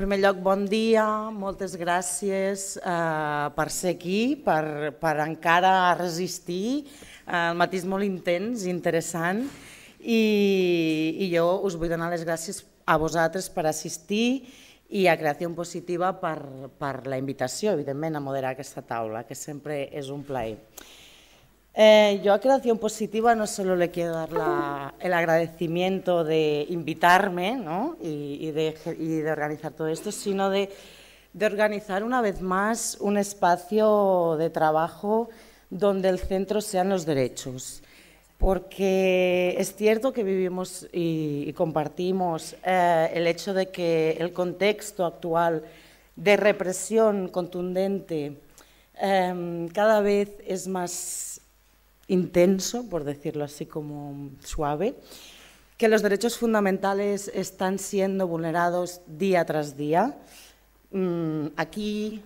primer lloc, bon dia, moltes gràcies eh, per ser aquí, per, per encara resistir eh, el matís molt intens, interessant, i, i jo us vull donar les gràcies a vosaltres per assistir i a Creació Positiva per, per la invitació, evidentment, a moderar aquesta taula, que sempre és un plaer. Eh, yo a Creación Positiva no solo le quiero dar el agradecimiento de invitarme y, de, organizar todo esto, sino de, organizar una vez más un espacio de trabajo donde el centro sean los derechos. Porque es cierto que vivimos y, compartimos eh, el hecho de que el contexto actual de represión contundente em, cada vez es más intenso, por decirlo así como suave, que los derechos fundamentales están siendo vulnerados día tras día. Mm, aquí,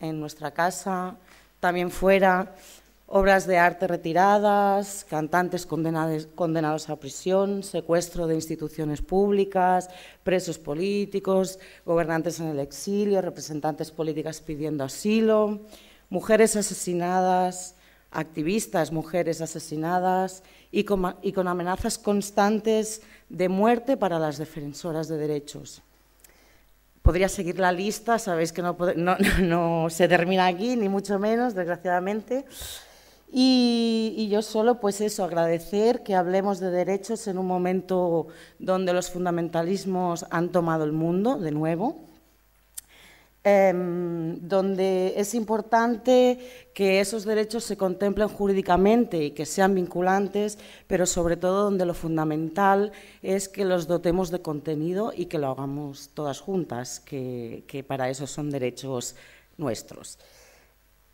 en nuestra casa, también fuera, obras de arte retiradas, cantantes condenados, a prisión, secuestro de instituciones públicas, presos políticos, gobernantes en el exilio, representantes políticas pidiendo asilo, mujeres asesinadas, activistas, mujeres asesinadas y con, amenazas constantes de muerte para las defensoras de derechos. Podría seguir la lista, sabéis que no, se termina aquí, ni mucho menos, desgraciadamente. Y, y, yo solo, pues eso, agradecer que hablemos de derechos en un momento donde los fundamentalismos han tomado el mundo de nuevo Em, donde es importante que esos derechos se contemplen jurídicamente y que sean vinculantes, pero sobre todo donde lo fundamental es que los dotemos de contenido y que lo hagamos todas juntas, que, que para eso son derechos nuestros.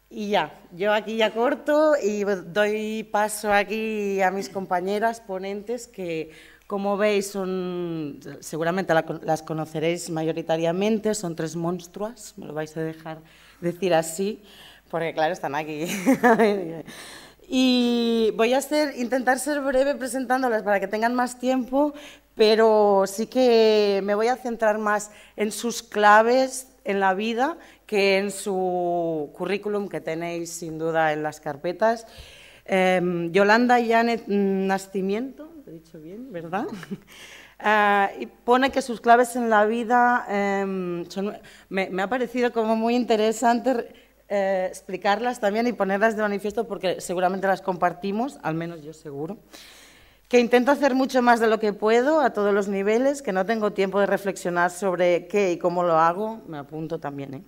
Y ya, yo aquí ya corto y doy paso aquí a mis compañeras ponentes que como veis, son, seguramente las conoceréis mayoritariamente, son tres monstruas, me lo vais a dejar decir así, porque claro, están aquí. y voy a hacer, intentar ser breve presentándolas para que tengan más tiempo, pero sí que me voy a centrar más en sus claves en la vida que en su currículum que tenéis sin duda en las carpetas. Em, Yolanda Janet Nacimiento, dicho bien, ¿verdad? Ah, y pone que sus claves en la vida em, son, me, ha parecido como muy interesante eh, explicarlas también y ponerlas de manifiesto porque seguramente las compartimos, al menos yo seguro. Que intento hacer mucho más de lo que puedo a todos los niveles, que no tengo tiempo de reflexionar sobre qué y cómo lo hago, me apunto también. ¿eh?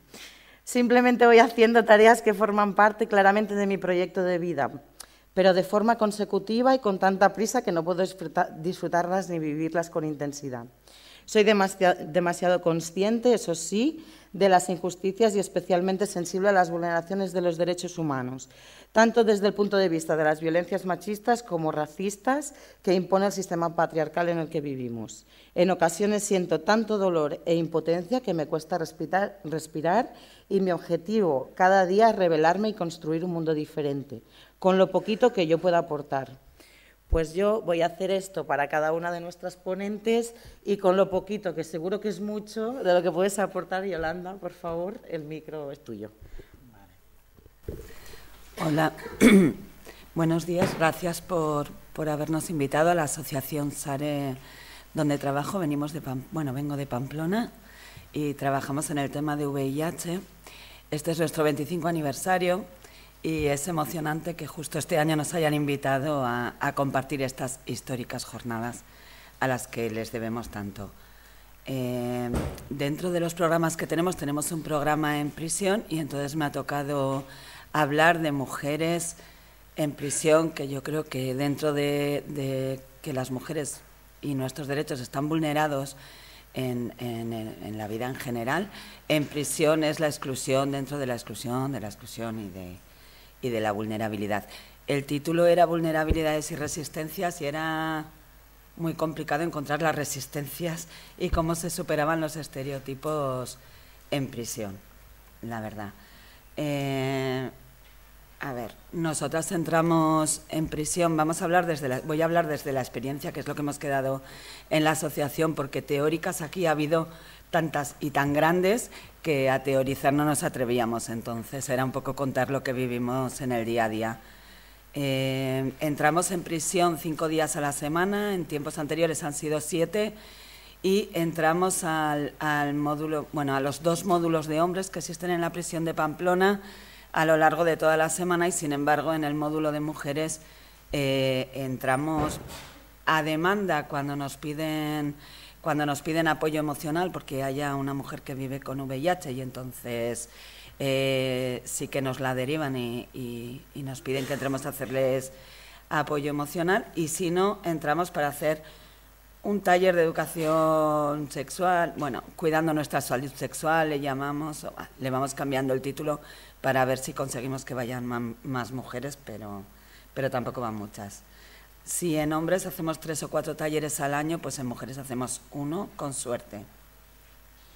Simplemente voy haciendo tareas que forman parte claramente de mi proyecto de vida pero de forma consecutiva y con tanta prisa que no puedo disfrutarlas ni vivirlas con intensidad. Soy demasiado consciente, eso sí, de las injusticias y especialmente sensible a las vulneraciones de los derechos humanos, tanto desde el punto de vista de las violencias machistas como racistas que impone el sistema patriarcal en el que vivimos. En ocasiones siento tanto dolor e impotencia que me cuesta respirar, y mi objetivo cada día es rebelarme y construir un mundo diferente, con lo poquito que yo pueda aportar. Pues yo voy a hacer esto para cada una de nuestras ponentes y con lo poquito, que seguro que es mucho, de lo que puedes aportar, Yolanda, por favor, el micro es tuyo. Hola, buenos días, gracias por, habernos invitado a la asociación SARE donde trabajo. Venimos de bueno, vengo de Pamplona y trabajamos en el tema de VIH. Este es nuestro 25 aniversario y es emocionante que justo este año nos hayan invitado a, compartir estas históricas jornadas a las que les debemos tanto. Eh, dentro de los programas que tenemos, tenemos un programa en prisión y entonces me ha tocado hablar de mujeres en prisión, que yo creo que dentro de, que las mujeres y nuestros derechos están vulnerados en, la vida en general, en prisión es la exclusión dentro de la exclusión, de la exclusión y de, y de la vulnerabilidad. El título era Vulnerabilidades y Resistencias y era muy complicado encontrar las resistencias y cómo se superaban los estereotipos en prisión, la verdad. Eh, a ver, nosotras entramos en prisión, vamos a hablar desde la, voy a hablar desde la experiencia, que es lo que hemos quedado en la asociación, porque teóricas aquí ha habido tantas y tan grandes que a teorizar no nos atrevíamos, entonces era un poco contar lo que vivimos en el día a día. Eh, entramos en prisión cinco días a la semana, en tiempos anteriores han sido siete, y entramos al, módulo, bueno, a los dos módulos de hombres que existen en la prisión de Pamplona a lo largo de toda la semana y sin embargo en el módulo de mujeres eh, entramos a demanda cuando nos piden cuando nos piden apoyo emocional porque haya una mujer que vive con VIH y entonces eh, sí que nos la derivan y, y, nos piden que entremos a hacerles apoyo emocional y si no, entramos para hacer un taller de educación sexual, bueno, cuidando nuestra salud sexual, le llamamos, ah, le vamos cambiando el título para ver si conseguimos que vayan más mujeres, pero, pero tampoco van muchas. Si en hombres hacemos tres o cuatro talleres al año, pues en mujeres hacemos uno, con suerte.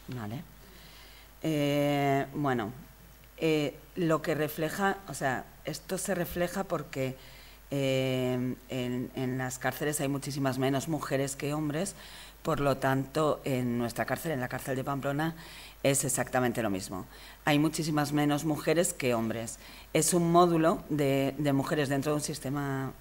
Vale. Eh, bueno, eh, lo que refleja, o sea, esto se refleja porque eh, en, las cárceles hay muchísimas menos mujeres que hombres, por lo tanto, en nuestra cárcel, en la cárcel de Pamplona, es exactamente lo mismo. Hay muchísimas menos mujeres que hombres. Es un módulo de, mujeres dentro de un sistema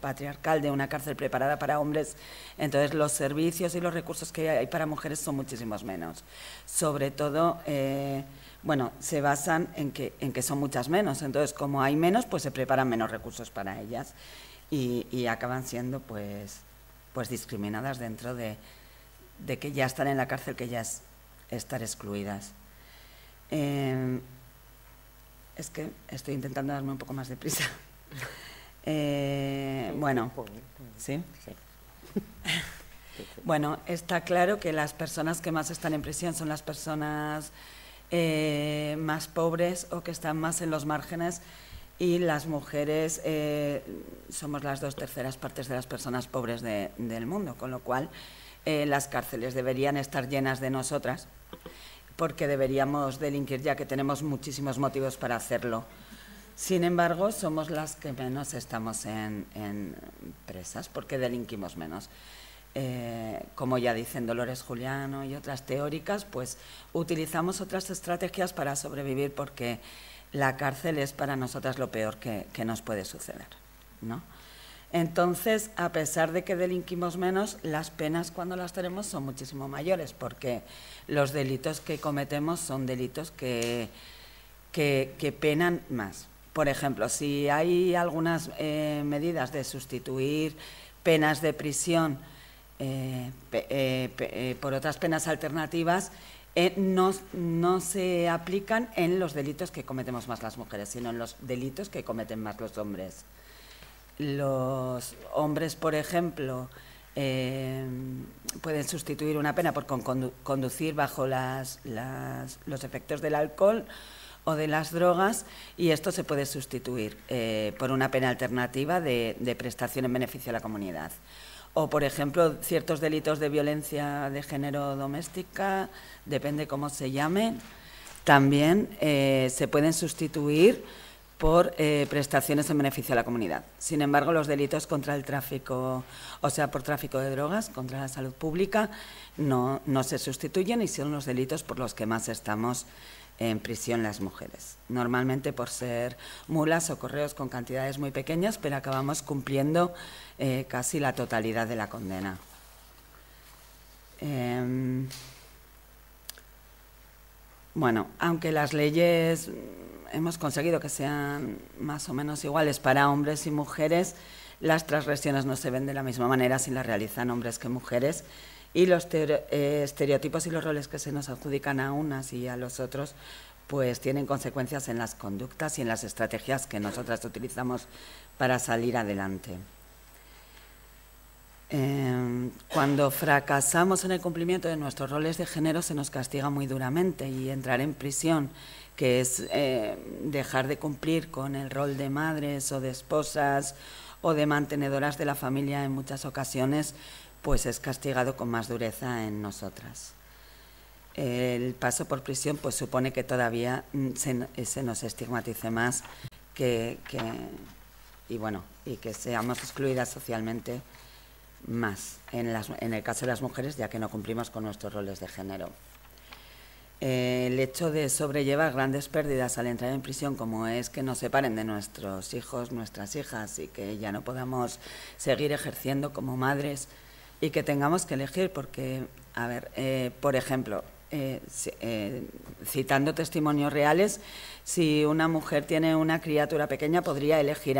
patriarcal, de una cárcel preparada para hombres. Entonces, los servicios y los recursos que hay para mujeres son muchísimos menos. Sobre todo, eh, bueno, se basan en que, en que son muchas menos. Entonces, como hay menos, pues se preparan menos recursos para ellas y, acaban siendo, pues, pues discriminadas dentro de que ya están en la cárcel, que ya es estar excluidas. Em, es que estoy intentando darme un poco más de prisa. Eh, bueno, ¿sí? Bueno, está claro que las personas que más están en prisión son las personas eh, más pobres o que están más en los márgenes y las mujeres eh, somos las dos terceras partes de las personas pobres del mundo, con lo cual las cárceles deberían estar llenas de nosotras, porque deberíamos delinquir ya que tenemos muchísimos motivos para hacerlo. Sin embargo, somos las que menos estamos en, presas porque delinquimos menos. Eh, como ya dicen Dolores Juliano y otras teóricas, pues utilizamos otras estrategias para sobrevivir porque la cárcel es para nosotras lo peor que, que nos puede suceder. ¿no? Entonces, a pesar de que delinquimos menos, las penas cuando las tenemos son muchísimo mayores, porque los delitos que cometemos son delitos que, penan más. Por ejemplo, si hay algunas eh, medidas de sustituir penas de prisión eh, eh, por otras penas alternativas, no, se aplican en los delitos que cometemos más las mujeres, sino en los delitos que cometen más los hombres los hombres, por ejemplo, eh, pueden sustituir una pena por conducir bajo los efectos del alcohol o de las drogas y esto se puede sustituir eh, por una pena alternativa de, prestación en beneficio a la comunidad. O, por ejemplo, ciertos delitos de violencia de género doméstica, depende cómo se llamen, también eh, se pueden sustituir por eh, prestaciones en beneficio de la comunidad. Sin embargo, los delitos contra el tráfico, o sea, por tráfico de drogas, contra la salud pública, no, se sustituyen y son los delitos por los que más estamos en prisión las mujeres. Normalmente por ser mulas o correos con cantidades muy pequeñas, pero acabamos cumpliendo eh, casi la totalidad de la condena. Em, bueno, aunque las leyes hemos conseguido que sean más o menos iguales para hombres y mujeres, las transgresiones no se ven de la misma manera si las realizan hombres que mujeres y los eh, estereotipos y los roles que se nos adjudican a unas y a los otros pues tienen consecuencias en las conductas y en las estrategias que nosotras utilizamos para salir adelante. Em, cuando fracasamos en el cumplimiento de nuestros roles de género se nos castiga muy duramente y entrar en prisión, que es eh, dejar de cumplir con el rol de madres o de esposas o de mantenedoras de la familia en muchas ocasiones, pues es castigado con más dureza en nosotras. El paso por prisión pues supone que todavía mm, eh, se, nos estigmatice más y y que seamos excluidas socialmente más en, el caso de las mujeres, ya que no cumplimos con nuestros roles de género. Eh, el hecho de sobrellevar grandes pérdidas al entrar en prisión, como es que nos separen de nuestros hijos, nuestras hijas, y que ya no podamos seguir ejerciendo como madres y que tengamos que elegir, porque, a ver, eh, por ejemplo, eh, citando testimonios reales, si una mujer tiene una criatura pequeña podría elegir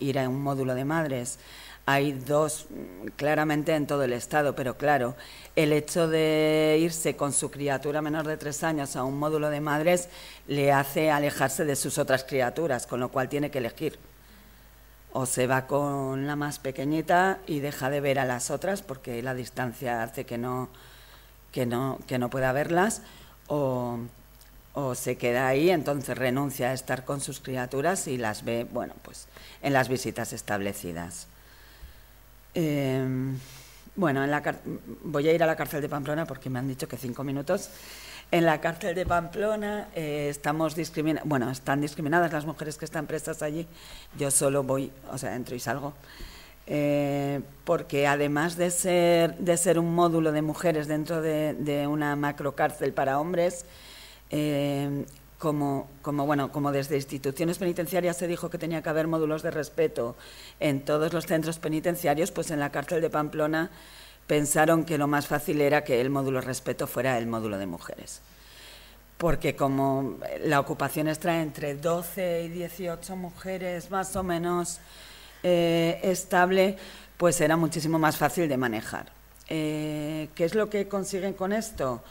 ir a un módulo de madres hay dos mm, claramente en todo el estado, pero claro, el hecho de irse con su criatura menor de tres años a un módulo de madres le hace alejarse de sus otras criaturas, con lo cual tiene que elegir. O se va con la más pequeñita y deja de ver a las otras porque la distancia hace que no, que no, que no pueda verlas, o, se queda ahí, entonces renuncia a estar con sus criaturas y las ve, bueno, pues en las visitas establecidas. Em, bueno, en la voy a ir a la cárcel de Pamplona porque me han dicho que cinco minutos. En la cárcel de Pamplona eh, estamos bueno, están discriminadas las mujeres que están presas allí. Yo solo voy, o sea, entro y salgo. Eh, porque además de ser, de ser un módulo de mujeres dentro de, una una macrocárcel para hombres, eh, como, como, bueno, como desde instituciones penitenciarias se dijo que tenía que haber módulos de respeto en todos los centros penitenciarios, pues en la cárcel de Pamplona pensaron que lo más fácil era que el módulo de respeto fuera el módulo de mujeres. Porque como la ocupación extrae entre 12 y 18 mujeres más o menos eh, estable, pues era muchísimo más fácil de manejar. Eh, ¿Qué es lo que consiguen con esto?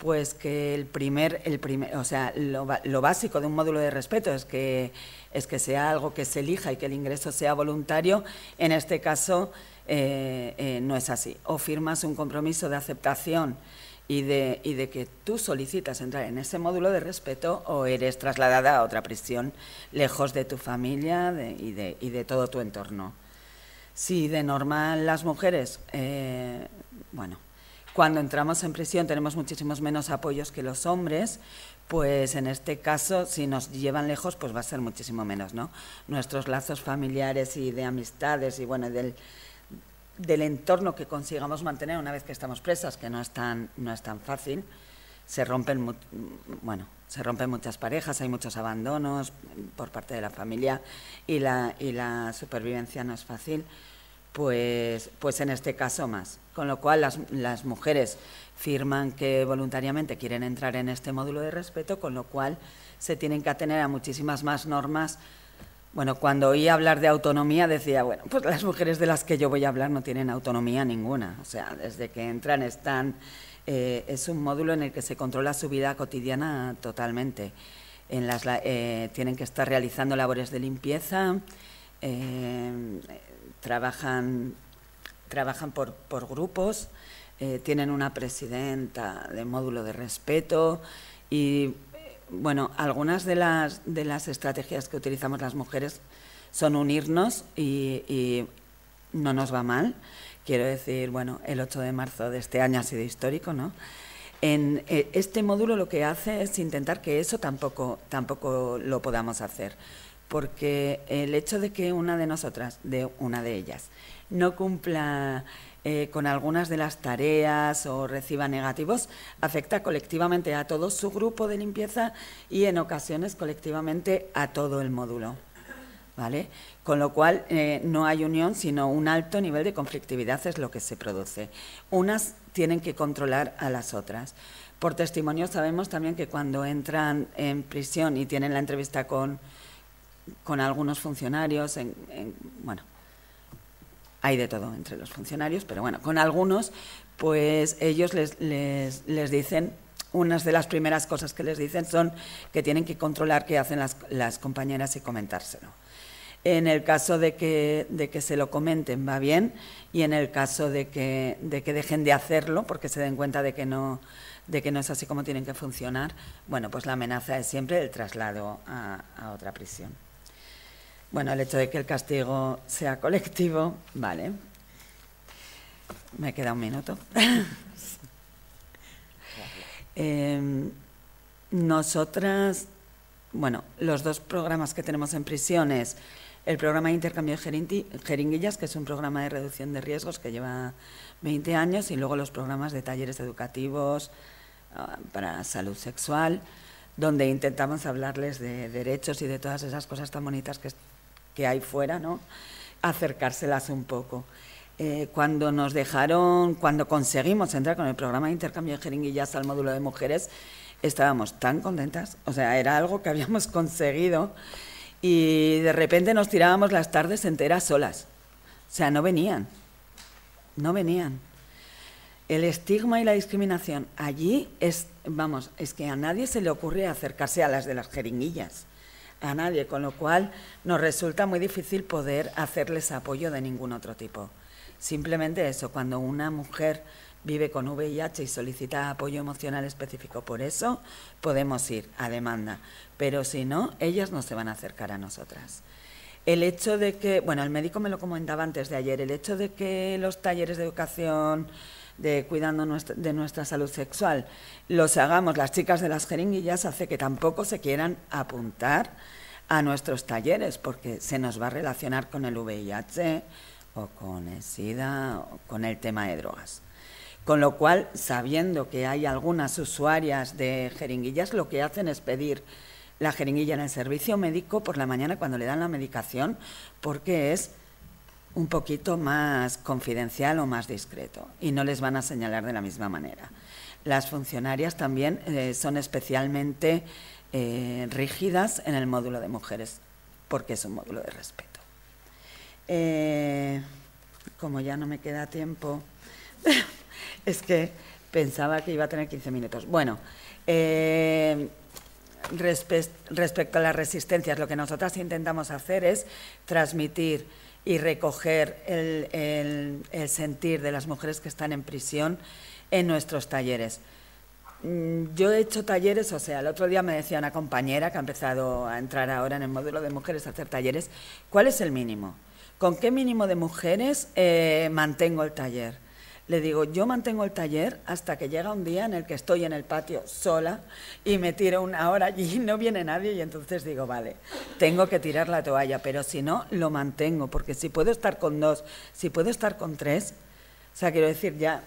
Pues que el primer, el primer o sea, lo, lo, básico de un módulo de respeto es que, es que sea algo que se elija y que el ingreso sea voluntario. En este caso eh, eh, no es así. O firmas un compromiso de aceptación y de, y de que tú solicitas entrar en ese módulo de respeto o eres trasladada a otra prisión lejos de tu familia y, de, y de todo tu entorno. Si de normal las mujeres, eh, bueno, cuando entramos en prisión tenemos muchísimos menos apoyos que los hombres, pues en este caso, si nos llevan lejos, pues va a ser muchísimo menos, ¿no? Nuestros lazos familiares y de amistades y, bueno, del, entorno que consigamos mantener una vez que estamos presas, que no es tan, no es tan fácil, se rompen, bueno, se rompen muchas parejas, hay muchos abandonos por parte de la familia y la, y la supervivencia no es fácil, pues, pues en este caso más con lo cual las, las mujeres firman que voluntariamente quieren entrar en este módulo de respeto, con lo cual se tienen que atener a muchísimas más normas. Bueno, cuando oí hablar de autonomía decía, bueno, pues las mujeres de las que yo voy a hablar no tienen autonomía ninguna. O sea, desde que entran están... Eh, es un módulo en el que se controla su vida cotidiana totalmente. En las, eh, tienen que estar realizando labores de limpieza, eh, trabajan trabajan por, por grupos, eh, tienen una presidenta de módulo de respeto y, bueno, algunas de las, de las estrategias que utilizamos las mujeres son unirnos y, no nos va mal. Quiero decir, bueno, el 8 de marzo de este año ha sido histórico, ¿no? En eh, este módulo lo que hace es intentar que eso tampoco, tampoco lo podamos hacer, porque el hecho de que una de nosotras, de una de ellas, no cumpla eh, con algunas de las tareas o reciba negativos, afecta colectivamente a todo su grupo de limpieza y en ocasiones colectivamente a todo el módulo. ¿Vale? Con lo cual eh, no hay unión, sino un alto nivel de conflictividad es lo que se produce. Unas tienen que controlar a las otras. Por testimonio sabemos también que cuando entran en prisión y tienen la entrevista con, con algunos funcionarios, en, bueno, hay de todo entre los funcionarios, pero bueno, con algunos, pues ellos les, les, dicen unas de las primeras cosas que les dicen son que tienen que controlar qué hacen las, las compañeras y comentárselo. En el caso de que, de que, se lo comenten va bien y en el caso de que, de que dejen de hacerlo porque se den cuenta de que, no, de que no es así como tienen que funcionar, bueno, pues la amenaza es siempre el traslado a otra prisión. Bueno, el hecho de que el castigo sea colectivo, vale. Me queda un minuto. Em, nosotras, bueno, los dos programas que tenemos en prisiones, el programa de intercambio de jeringuillas, que es un programa de reducción de riesgos que lleva 20 años, y luego los programas de talleres educativos ah, para salud sexual, donde intentamos hablarles de derechos y de todas esas cosas tan bonitas que que hay fuera, ¿no? acercárselas un poco. Eh, cuando nos dejaron, cuando conseguimos entrar con el programa de intercambio de jeringuillas al módulo de mujeres, estábamos tan contentas, o sea, era algo que habíamos conseguido y de repente nos tirábamos las tardes enteras solas. O sea, no venían, no venían. El estigma y la discriminación allí es, vamos, es que a nadie se le ocurre acercarse a las de las jeringuillas a nadie, con lo cual nos resulta muy difícil poder hacerles apoyo de ningún otro tipo. Simplemente eso, cuando una mujer vive con VIH y solicita apoyo emocional específico por eso, podemos ir a demanda, pero si no, ellas no se van a acercar a nosotras. El hecho de que, bueno, el médico me lo comentaba antes de ayer, el hecho de que los talleres de educación de cuidando de nuestra salud sexual, los hagamos las chicas de las jeringuillas, hace que tampoco se quieran apuntar a nuestros talleres, porque se nos va a relacionar con el VIH o con el SIDA o con el tema de drogas. Con lo cual, sabiendo que hay algunas usuarias de jeringuillas, lo que hacen es pedir la jeringuilla en el servicio médico por la mañana cuando le dan la medicación, porque es un poquito más confidencial o más discreto y no les van a señalar de la misma manera. Las funcionarias también eh, son especialmente eh, rígidas en el módulo de mujeres porque es un módulo de respeto. Eh, como ya no me queda tiempo, es que pensaba que iba a tener 15 minutos. Bueno, respecto a las resistencias, lo que nosotras intentamos hacer es transmitir y recoger el, sentir de las mujeres que están en prisión en nuestros talleres. Mm, yo he hecho talleres, o sea, el otro día me decía una compañera que ha empezado a entrar ahora en el módulo de mujeres a hacer talleres, ¿cuál es el mínimo? ¿Con qué mínimo de mujeres eh, mantengo el taller? Le digo, yo mantengo el taller hasta que llega un día en el que estoy en el patio sola y me tiro una hora allí y no viene nadie y entonces digo, vale, tengo que tirar la toalla, pero si no, lo mantengo, porque si puedo estar con dos, si puedo estar con tres, o sea, quiero decir, ya,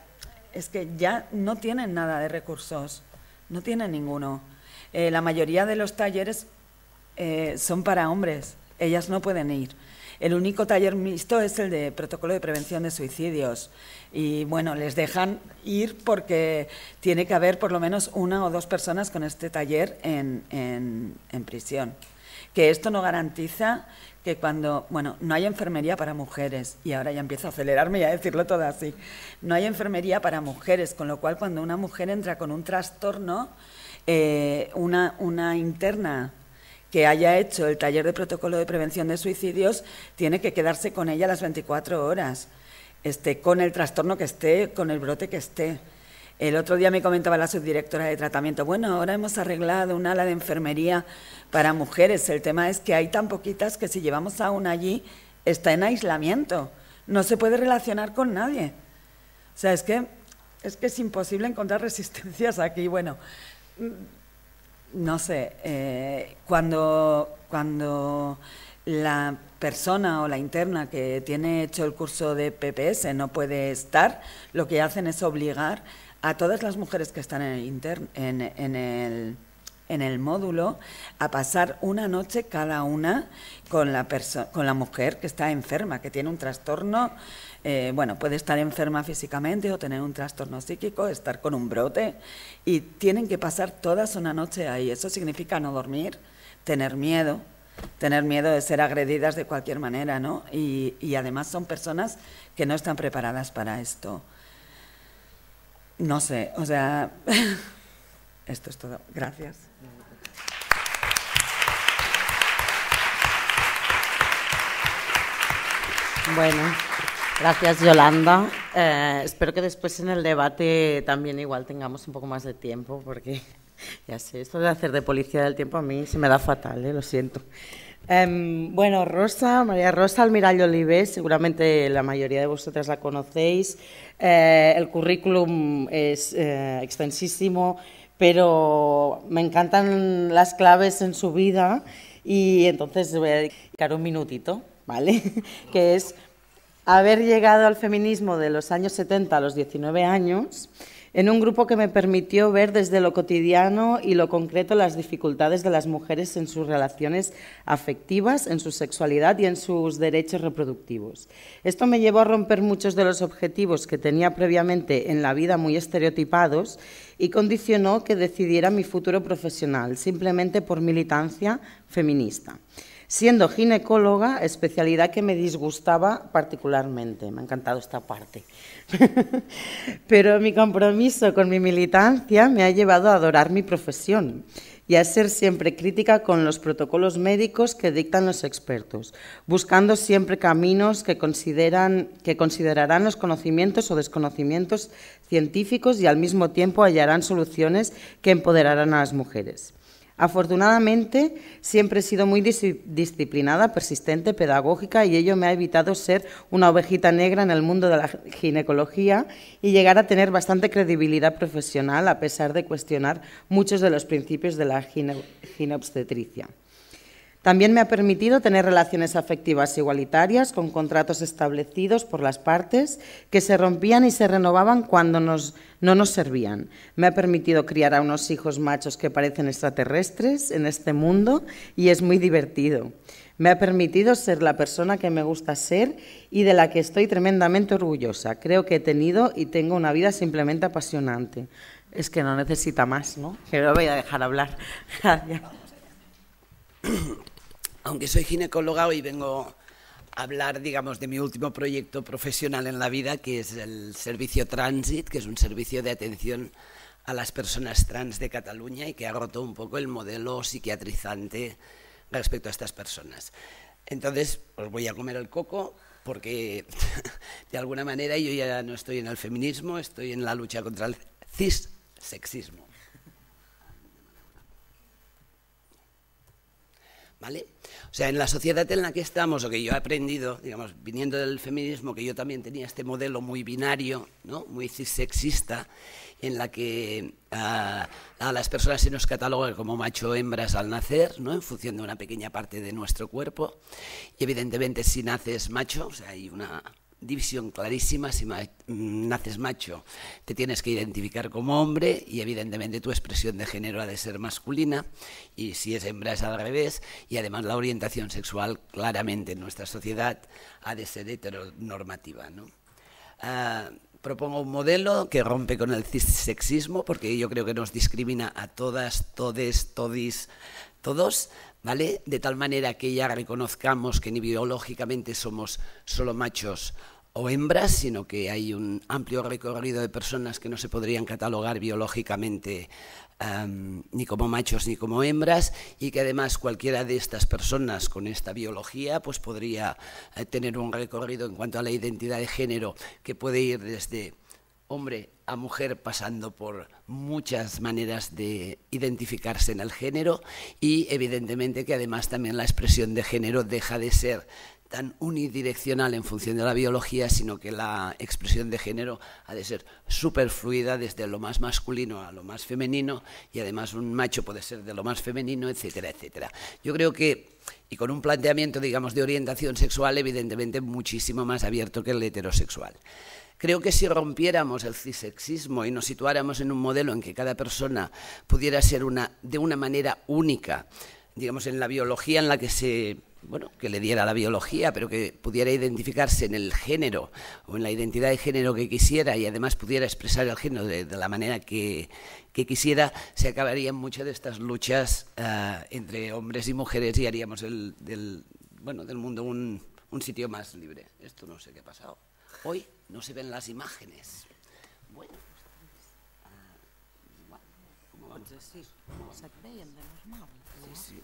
es que ya no tienen nada de recursos, no tienen ninguno. Eh, la mayoría de los talleres eh, son para hombres, ellas no pueden ir. El único taller mixto es el de protocolo de prevención de suicidios. Y bueno, les dejan ir porque tiene que haber por lo menos una o dos personas con este taller en, prisión. Que esto no garantiza que cuando, bueno, no hay enfermería para mujeres, y ahora ya empiezo a acelerarme y a decirlo todo así, no hay enfermería para mujeres, con lo cual cuando una mujer entra con un trastorno, eh, una, una interna que haya hecho el taller de protocolo de prevención de suicidios tiene que quedarse con ella las 24 horas, con el trastorno que esté, con el brote que esté. El otro día me comentaba la subdirectora de tratamiento, bueno, ahora hemos arreglado un ala de enfermería para mujeres. El tema es que hay tan poquitas que si llevamos a una allí está en aislamiento, no se puede relacionar con nadie. O sea, es que es, que es imposible encontrar resistencias aquí. Bueno, no sé, eh, cuando, cuando la persona o la interna que tiene hecho el curso de PPS no puede estar, lo que hacen es obligar a todas las mujeres que están en el, en, en el en el módulo a pasar una noche cada una con la, con la mujer que está enferma, que tiene un trastorno, eh, bueno, puede estar enferma físicamente o tener un trastorno psíquico, estar con un brote, y tienen que pasar todas una noche ahí. Eso significa no dormir, tener miedo, tener miedo de ser agredidas de cualquier manera, ¿no? y además son personas que no están preparadas para esto. No sé, o sea... Esto es todo. Gracias. Bueno, gracias Yolanda. Eh, espero que después en el debate también igual tengamos un poco más de tiempo, porque ya sé, esto de hacer de policía del tiempo a mí se me da fatal, eh, lo siento. Em, bueno, Rosa, María Rosa Almirall Olives, seguramente la mayoría de vosotras la conocéis. Eh, el currículum es extensísimo pero me encantan las claves en su vida y entonces voy a dedicar un minutito, ¿vale? que es haber llegado al feminismo de los años 70 a los 19 años en un grupo que me permitió ver desde lo cotidiano y lo concreto las dificultades de las mujeres en sus relaciones afectivas, en su sexualidad y en sus derechos reproductivos. Esto me llevó a romper muchos de los objetivos que tenía previamente en la vida muy estereotipados y condicionó que decidiera mi futuro profesional, simplemente por militancia feminista, siendo ginecóloga, especialidad que me disgustaba particularmente. Me ha encantado esta parte. Pero mi compromiso con mi militancia me ha llevado a adorar mi profesión y a ser siempre crítica con los protocolos médicos que dictan los expertos, buscando siempre caminos que, considerarán los conocimientos o desconocimientos científicos y al mismo tiempo hallarán soluciones que empoderarán a las mujeres. Afortunadamente, siempre he sido muy disciplinada, persistente, pedagógica y ello me ha evitado ser una ovejita negra en el mundo de la ginecología y llegar a tener bastante credibilidad profesional a pesar de cuestionar muchos de los principios de la gineobstetricia. También me ha permitido tener relaciones afectivas igualitarias con contratos establecidos por las partes que se rompían y se renovaban cuando no nos servían. Me ha permitido criar a unos hijos machos que parecen extraterrestres en este mundo y es muy divertido. Me ha permitido ser la persona que me gusta ser y de la que estoy tremendamente orgullosa. Creo que he tenido y tengo una vida simplemente apasionante. Es que no necesita más, ¿no? Que lo voy a dejar hablar. aunque soy ginecóloga, hoy vengo a hablar, digamos, de mi último proyecto profesional en la vida, que es el servicio Transit, que es un servicio de atención a las personas trans de Cataluña y que ha roto un poco el modelo psiquiatrizante respecto a estas personas. Entonces, os voy a comer el coco porque de alguna manera yo ya no estoy en el feminismo, estoy en la lucha contra el cissexismo. O sea, en la sociedad en la que estamos, o que yo he aprendido, digamos, viniendo del feminismo, que yo también tenía este modelo muy binario, ¿no? muy sexista, en la que a las personas se nos cataloga como macho o hembras al nacer, ¿no? en función de una pequeña parte de nuestro cuerpo. Y evidentemente si naces macho, o sea, hay una división clarísima si mm, naces macho. Te tienes que identificar como hombre y evidentemente tu expresión de género ha de ser masculina y si es hembra es al revés y además la orientación sexual claramente en nuestra sociedad ha de ser heteronormativa. ¿no? Ah, propongo un modelo que rompe con el sexismo porque yo creo que nos discrimina a todas, todes, todis, todos, ¿vale? De tal manera que ya reconozcamos que ni biológicamente somos solo machos o hembras, sino que hay un amplio recorrido de personas que no se podrían catalogar biológicamente ni como machos ni como hembras y que además cualquiera de estas personas con esta biología pues podría eh, tener un recorrido en cuanto a la identidad de género que puede ir desde hombre a mujer pasando por muchas maneras de identificarse en el género y evidentemente que además también la expresión de género deja de ser tan unidireccional en función de la biología, sino que la expresión de género ha de ser superfluida desde lo más masculino a lo más femenino y además un macho puede ser de lo más femenino, etcétera, etcétera. Yo creo que y con un planteamiento, digamos, de orientación sexual evidentemente muchísimo más abierto que el heterosexual. Creo que si rompiéramos el cisexismo y nos situáramos en un modelo en que cada persona pudiera ser una, de una manera única, digamos, en la biología en la que se bueno, que le diera la biología, pero que pudiera identificarse en el género o en la identidad de género que quisiera y además pudiera expresar el género de, la manera que, quisiera, se acabarían muchas de estas luchas eh, entre hombres y mujeres y haríamos el, del, bueno, del mundo un, sitio más libre. Esto no sé qué ha pasado. Hoy no se ven las imágenes. Bueno. Sí, sí.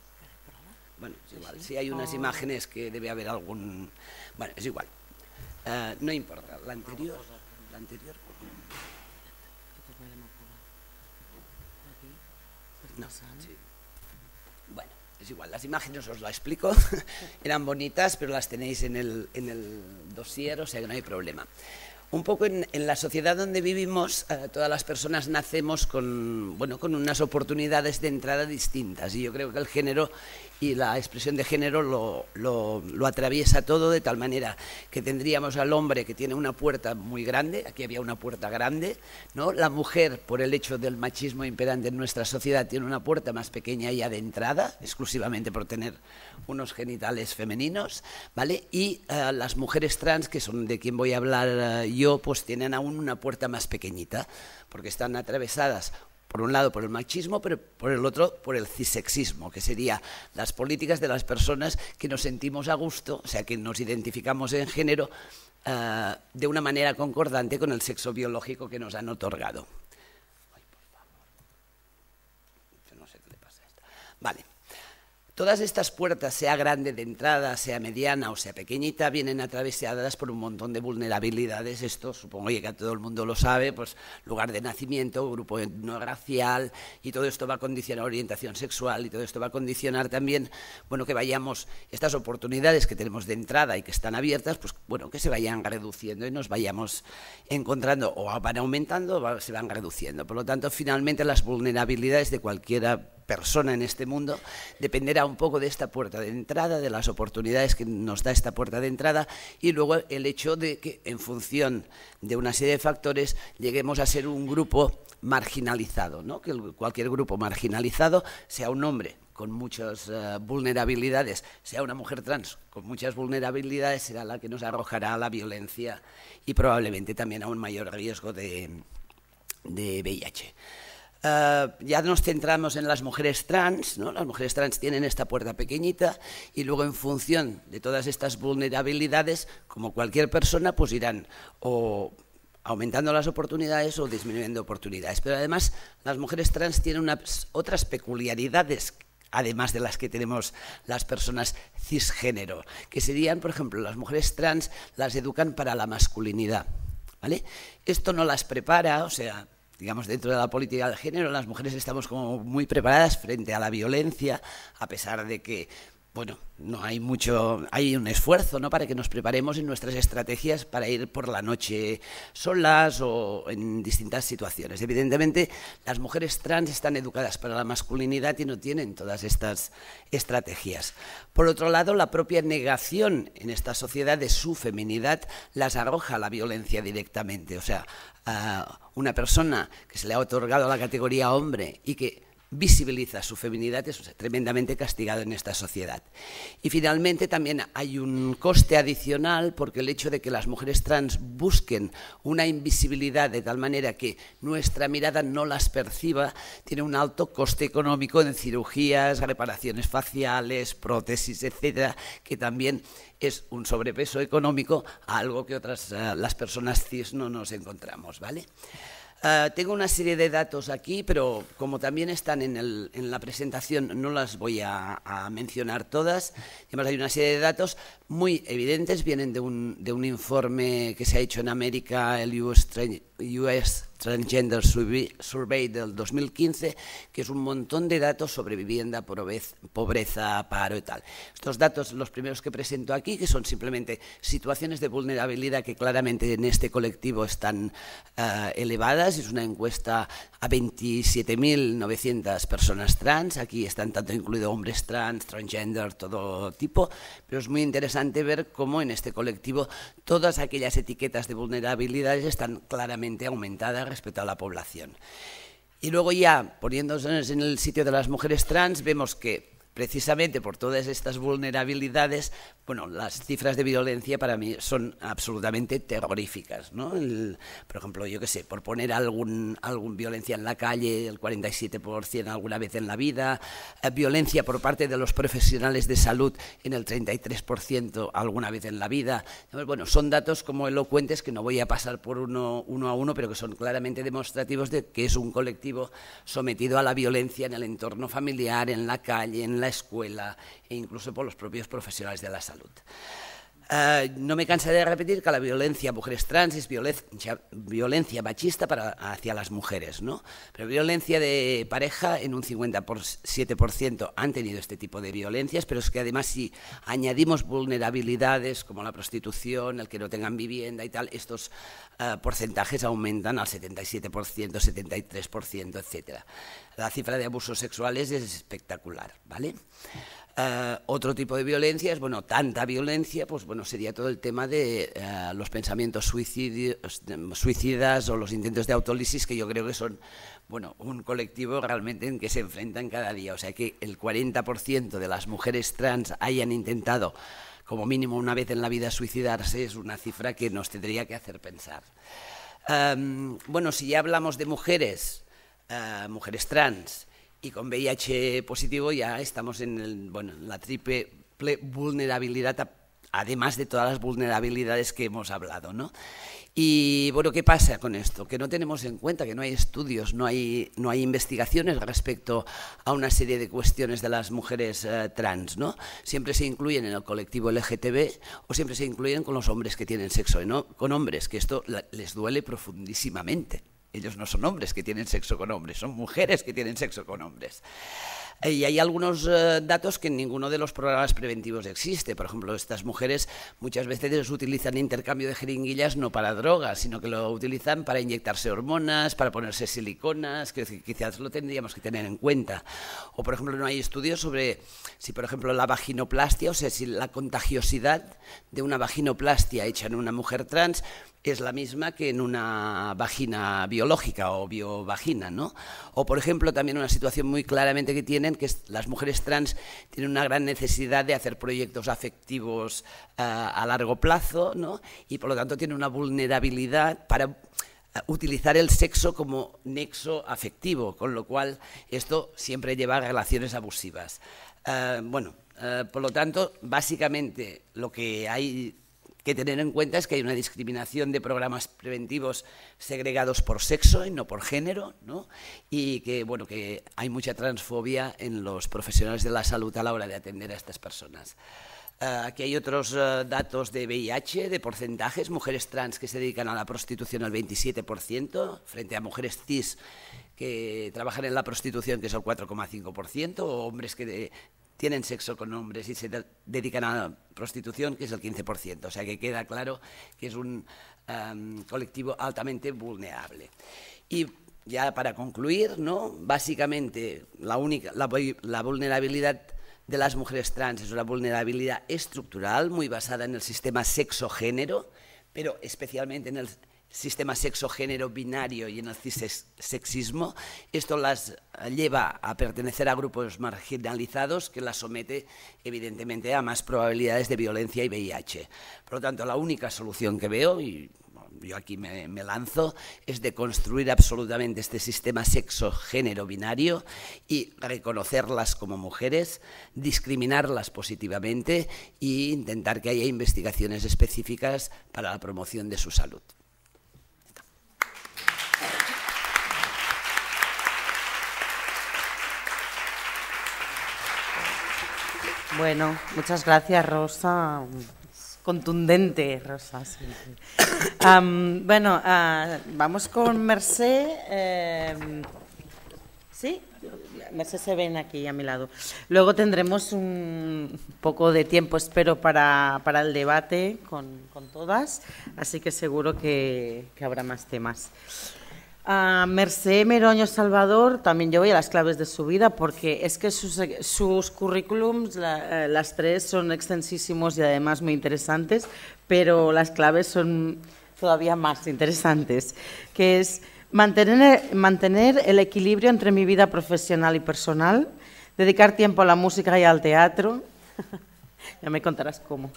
Bueno, es igual. Si hay unas imágenes que debe haber algún... Bueno, es igual. Eh, no importa. La anterior... La anterior... Pues, no, Bueno, es igual. Las imágenes os las explico. Eran bonitas, pero las tenéis en el, en el dossier, o sea que no hay problema un poco en, la sociedad donde vivimos, eh, todas las personas nacemos con, bueno, con unas oportunidades de entrada distintas y yo creo que el género y la expresión de género lo, atraviesa todo de tal manera que tendríamos al hombre que tiene una puerta muy grande, aquí había una puerta grande, ¿no? la mujer por el hecho del machismo imperante en nuestra sociedad tiene una puerta más pequeña y entrada, exclusivamente por tener unos genitales femeninos, ¿vale? y eh, las mujeres trans, que son de quien voy a hablar eh, yo, pues tienen aún una puerta más pequeñita, porque están atravesadas por un lado por el machismo, pero por el otro por el cisexismo, que sería las políticas de las personas que nos sentimos a gusto, o sea, que nos identificamos en género eh, de una manera concordante con el sexo biológico que nos han otorgado. Ay, No sé qué le pasa a Vale. Todas estas puertas, sea grande de entrada, sea mediana o sea pequeñita, vienen atravesadas por un montón de vulnerabilidades. Esto supongo que todo el mundo lo sabe, pues lugar de nacimiento, grupo etnogracial, y todo esto va a condicionar orientación sexual, y todo esto va a condicionar también, bueno, que vayamos, estas oportunidades que tenemos de entrada y que están abiertas, pues bueno, que se vayan reduciendo y nos vayamos encontrando, o van aumentando o se van reduciendo. Por lo tanto, finalmente las vulnerabilidades de cualquiera persona en este mundo, dependerá un poco de esta puerta de entrada, de las oportunidades que nos da esta puerta de entrada y luego el hecho de que en función de una serie de factores lleguemos a ser un grupo marginalizado, ¿no? que cualquier grupo marginalizado sea un hombre con muchas eh, vulnerabilidades, sea una mujer trans con muchas vulnerabilidades, será la que nos arrojará a la violencia y probablemente también a un mayor riesgo de VIH. Eh, ya nos centramos en las mujeres trans, ¿no? las mujeres trans tienen esta puerta pequeñita y luego en función de todas estas vulnerabilidades, como cualquier persona, pues irán o aumentando las oportunidades o disminuyendo oportunidades. Pero además las mujeres trans tienen otras peculiaridades además de las que tenemos las personas cisgénero, que serían, por ejemplo, las mujeres trans las educan para la masculinidad. ¿vale? Esto no las prepara, o sea, digamos, dentro de la política de género, las mujeres estamos como muy preparadas frente a la violencia, a pesar de que bueno, no hay mucho, hay un esfuerzo, ¿no? Para que nos preparemos en nuestras estrategias para ir por la noche solas o en distintas situaciones. Evidentemente, las mujeres trans están educadas para la masculinidad y no tienen todas estas estrategias. Por otro lado, la propia negación en esta sociedad de su feminidad las arroja a la violencia directamente. O sea, a una persona que se le ha otorgado la categoría hombre y que visibiliza su feminidad es tremendamente castigado en esta sociedad. Y finalmente también hay un coste adicional porque el hecho de que las mujeres trans busquen una invisibilidad de tal manera que nuestra mirada no las perciba tiene un alto coste económico en cirugías, reparaciones faciales, prótesis, etcétera, que también es un sobrepeso económico algo que otras eh, las personas cis no nos encontramos, Ah, tengo una serie de datos aquí, pero como también están en, la presentación, no las voy a, mencionar todas. Además, hay una serie de datos muy evidentes, vienen de un, de un informe que se ha hecho en América, el US Treasury. US Transgender Survey del 2015, que es un montón de datos sobre vivienda, pobreza, paro y tal. Estos datos, los primeros que presento aquí, que son simplemente situaciones de vulnerabilidad que claramente en este colectivo están eh, elevadas. Es una encuesta a 27.900 personas trans. Aquí están tanto incluidos hombres trans, transgender, todo tipo. Pero es muy interesante ver cómo en este colectivo todas aquellas etiquetas de vulnerabilidades están claramente aumentada respecto a la población. Y luego ya, poniéndonos en el sitio de las mujeres trans, vemos que precisamente por todas estas vulnerabilidades, bueno, las cifras de violencia para mí son absolutamente terroríficas, ¿no? por ejemplo, yo qué sé, por poner algún, algún violencia en la calle, el 47% alguna vez en la vida, eh, violencia por parte de los profesionales de salud en el 33% alguna vez en la vida. Bueno, son datos como elocuentes que no voy a pasar por uno, uno a uno, pero que son claramente demostrativos de que es un colectivo sometido a la violencia en el entorno familiar, en la calle, en la escuela e incluso por los propios profesionales de la salud. Eh, no me cansaré de repetir que la violencia a mujeres trans es violencia, violencia machista para, hacia las mujeres, ¿no? Pero violencia de pareja en un 57% han tenido este tipo de violencias, pero es que además si añadimos vulnerabilidades como la prostitución, el que no tengan vivienda y tal, estos eh, porcentajes aumentan al 77%, 73%, etc. La cifra de abusos sexuales es espectacular, ¿vale? Ah, otro tipo de violencia bueno, tanta violencia, pues bueno, sería todo el tema de eh, los pensamientos suicidas o los intentos de autólisis, que yo creo que son, bueno, un colectivo realmente en que se enfrentan cada día. O sea que el 40% de las mujeres trans hayan intentado como mínimo una vez en la vida suicidarse es una cifra que nos tendría que hacer pensar. bueno, si ya hablamos de mujeres, ah, mujeres trans, y con VIH positivo ya estamos en, la triple vulnerabilidad, además de todas las vulnerabilidades que hemos hablado, ¿no? Y bueno, ¿qué pasa con esto? Que no tenemos en cuenta que no hay estudios, no hay, investigaciones respecto a una serie de cuestiones de las mujeres eh, trans, ¿no? Siempre se incluyen en el colectivo LGTB o siempre se incluyen con los hombres que tienen sexo, ¿no? Con hombres, que esto les duele profundísimamente. Ellos no son hombres que tienen sexo con hombres, son mujeres que tienen sexo con hombres. Eh, y hay algunos eh, datos que en ninguno de los programas preventivos existe. Por ejemplo, estas mujeres muchas veces utilizan intercambio de jeringuillas no para drogas, sino que lo utilizan para inyectarse hormonas, para ponerse siliconas, que quizás lo tendríamos que tener en cuenta. O, por ejemplo, no hay estudios sobre si, por ejemplo, la vaginoplastia, o sea, si la contagiosidad de una vaginoplastia hecha en una mujer trans es la misma que en una vagina biológica o biovagina, ¿no? O, por ejemplo, también una situación muy claramente que tiene que las mujeres trans tienen una gran necesidad de hacer proyectos afectivos eh, a largo plazo, Y por lo tanto tienen una vulnerabilidad para eh, utilizar el sexo como nexo afectivo, con lo cual esto siempre lleva a relaciones abusivas. Eh, bueno, por lo tanto, básicamente lo que hay que tener en cuenta es que hay una discriminación de programas preventivos segregados por sexo y no por género, ¿no? Y que, bueno, que hay mucha transfobia en los profesionales de la salud a la hora de atender a estas personas. Eh, aquí hay otros eh, datos de VIH, de porcentajes, mujeres trans que se dedican a la prostitución al 27%, frente a mujeres cis que trabajan en la prostitución, que es el 4,5%, o hombres que tienen sexo con hombres y se dedican a la prostitución, que es el 15%. O sea que queda claro que es un colectivo altamente vulnerable. Y ya para concluir, ¿no? básicamente la, única, la vulnerabilidad de las mujeres trans es una vulnerabilidad estructural muy basada en el sistema sexo-género, pero especialmente en el sistema sexo-género binario y en el sexismo, esto las lleva a pertenecer a grupos marginalizados que las somete evidentemente a más probabilidades de violencia y VIH. Por lo tanto, la única solución que veo, y yo aquí me, lanzo, es de construir absolutamente este sistema sexo-género binario y reconocerlas como mujeres, discriminarlas positivamente e intentar que haya investigaciones específicas para la promoción de su salud. Bueno, muchas gracias, Rosa. Contundente, Rosa. bueno, ah, vamos con Mercé. Em, ¿Sí? Mercé se ven aquí a mi lado. Luego tendremos un poco de tiempo, espero, para, el debate con, todas, así que seguro que, que habrá más temas. A Mercé Meroño Salvador, también yo voy a las claves de su vida porque es que sus, currículums, eh, las tres, son extensísimos y además muy interesantes, pero las claves son todavía más interesantes, que es mantener, mantener el equilibrio entre mi vida profesional y personal, dedicar tiempo a la música y al teatro, ya me contarás cómo.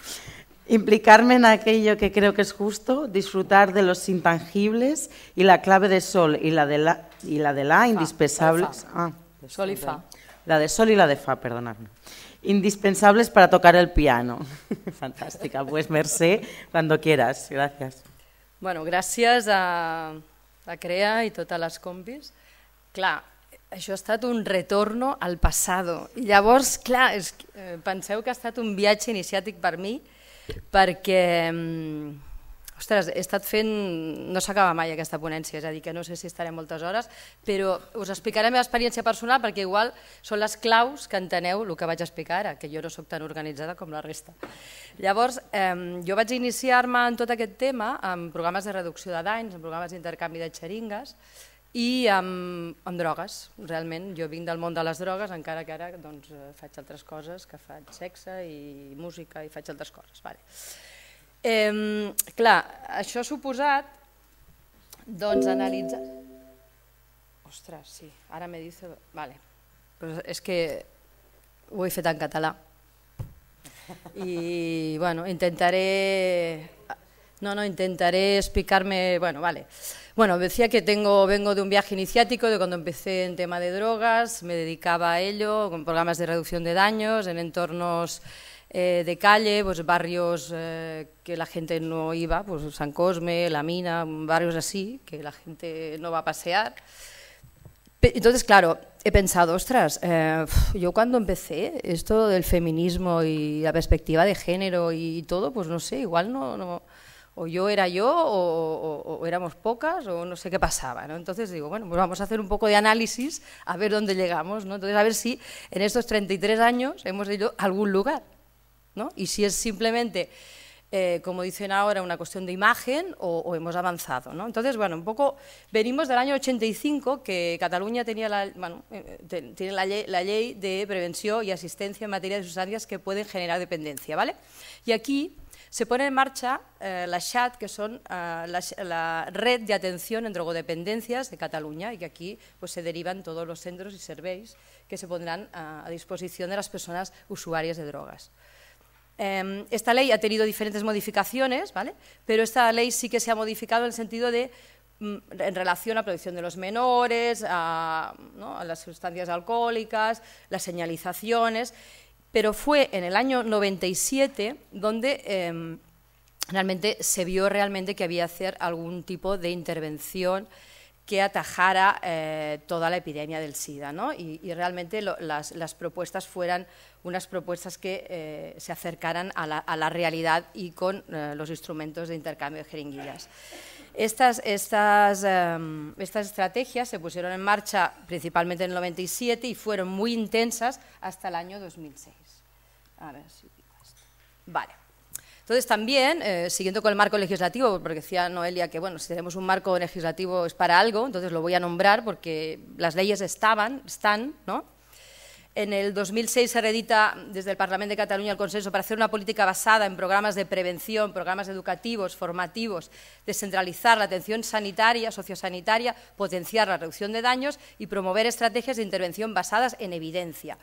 Implicarme en aquello que creo que es justo, disfrutar de los intangibles y la clave de sol y la de la, y la, de la indispensables. Ah, sol y fa. La de sol y la de fa, perdonadme. Indispensables para tocar el piano. Fantástica, pues Mercé, cuando quieras. Gracias. Bueno, gracias a, la Crea y todas las compis. Claro, eso ha estat un retorno al pasado. Y, llavors, vos és, eh, que ha estat un viaje iniciàtic para mí perquè... Mm, ostres, he estat fent... No s'acaba mai aquesta ponència, és a dir, que no sé si estaré moltes hores, però us explicaré la meva experiència personal perquè igual són les claus que enteneu el que vaig explicar ara, que jo no sóc tan organitzada com la resta. Llavors, eh, jo vaig iniciar-me en tot aquest tema amb programes de reducció de danys, amb programes d'intercanvi de xeringues, i amb, amb drogues. Realment, jo vinc del món de les drogues, encara que ara doncs, eh, faig altres coses, que faig sexe i música i faig altres coses. Vale. Eh, clar, això ha suposat doncs, analitzar... Ostres, sí, ara me dice... Vale. Però és que ho he fet en català. I, bueno, intentaré No, no, intentaré explicarme, bueno, vale. Bueno, decía que tengo, vengo de un viaje iniciático, de cuando empecé en tema de drogas, me dedicaba a ello, con programas de reducción de daños, en entornos eh, de calle, pues barrios eh, que la gente no iba, pues San Cosme, La Mina, barrios así, que la gente no va a pasear. Entonces, claro, he pensado, ostras, eh, yo cuando empecé esto del feminismo y la perspectiva de género y todo, pues no sé, igual no, no, o yo era yo o, éramos pocas o no sé qué pasaba. ¿no? Entonces digo, bueno, pues vamos a hacer un poco de análisis a ver dónde llegamos. ¿no? Entonces, a ver si en estos 33 años hemos ido a algún lugar. ¿no? Y si es simplemente, eh, como dicen ahora, una cuestión de imagen o, hemos avanzado. ¿no? Entonces, bueno, un poco venimos del año 85, que Cataluña tenía la, eh, eh, tiene la, ley, la ley de prevención y asistencia en materia de sustancias que pueden generar dependencia. ¿vale? Y aquí se pone en marcha eh, la SHAT, que son eh, la, Red de Atención en Drogodependencias de Cataluña, y que aquí pues, se derivan todos los centros y serveis que se pondrán eh, a, disposición de las personas usuarias de drogas. Em, esta ley ha tenido diferentes modificaciones, ¿vale? pero esta ley sí que se ha modificado en el sentido de mm, en relación a la protección de los menores, a las sustancias alcohólicas, las señalizaciones, pero fue en el año 97 donde em, realmente se vio realmente que había que hacer algún tipo de intervención que atajara eh, toda la epidemia del SIDA, y, realmente las, propuestas fueran unas propuestas que eh, se acercaran a la, realidad y con eh, los instrumentos de intercambio de jeringuillas. Estas, em, estas, estrategias se pusieron en marcha principalmente en el 97 y fueron muy intensas hasta el año 2006. A ver si Vale. Entonces, también, eh, siguiendo con el marco legislativo, porque decía Noelia que, bueno, si tenemos un marco legislativo es para algo, entonces lo voy a nombrar porque las leyes estaban, están, ¿no? En el 2006 se redita desde el Parlamento de Cataluña el consenso para hacer una política basada en programas de prevención, programas educativos, formativos, descentralizar la atención sanitaria, sociosanitaria, potenciar la reducción de daños y promover estrategias de intervención basadas en evidencia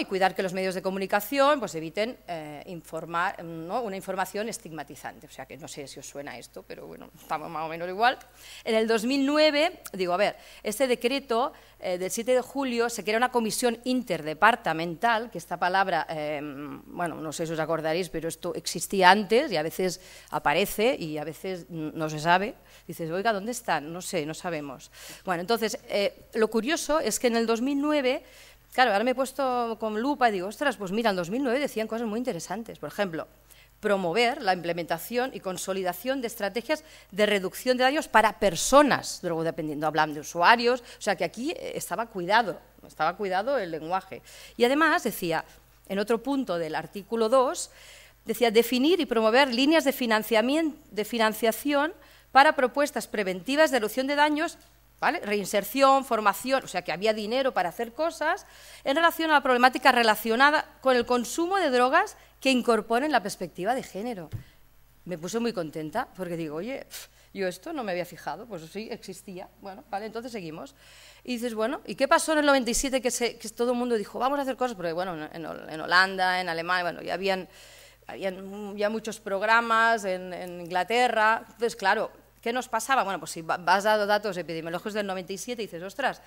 y cuidar que los medios de comunicación pues, eviten eh, informar, una información estigmatizante. O sea, que no sé si os suena esto, pero bueno, estamos más o menos igual. En el 2009, digo, a ver, este decreto eh, del 7 de julio se crea una comisión interdepartamental, que esta palabra, em, bueno, no sé si os acordaréis, pero esto existía antes y a veces aparece y a veces no se sabe. Dices, oiga, ¿dónde están? No sé, no sabemos. Bueno, entonces, eh, lo curioso es que en el 2009 Claro, ahora me he puesto con lupa y digo, ostras, pues mira, en 2009 decían cosas muy interesantes. Por ejemplo, promover la implementación y consolidación de estrategias de reducción de daños para personas luego dependiendo, Hablan de usuarios, o sea que aquí eh, estaba cuidado, estaba cuidado el lenguaje. Y además decía, en otro punto del artículo 2, decía definir y promover líneas de, de financiación para propuestas preventivas de reducción de daños ¿vale? Reinserción, formación, o sea que había dinero para hacer cosas en relación a la problemática relacionada con el consumo de drogas que incorporen la perspectiva de género. Me puse muy contenta porque digo, oye, yo esto no me había fijado, pues sí, existía. Bueno, vale, entonces seguimos. Y dices, bueno, ¿y qué pasó en el 97 que, todo el mundo dijo, vamos a hacer cosas? Porque, bueno, en, Holanda, en Alemania, bueno, ya habían, ya muchos programas, en, en Inglaterra. Entonces, claro, ¿Qué nos pasaba? Bueno, pues si vas dado datos epidemiológicos del 97 y dices, ostras,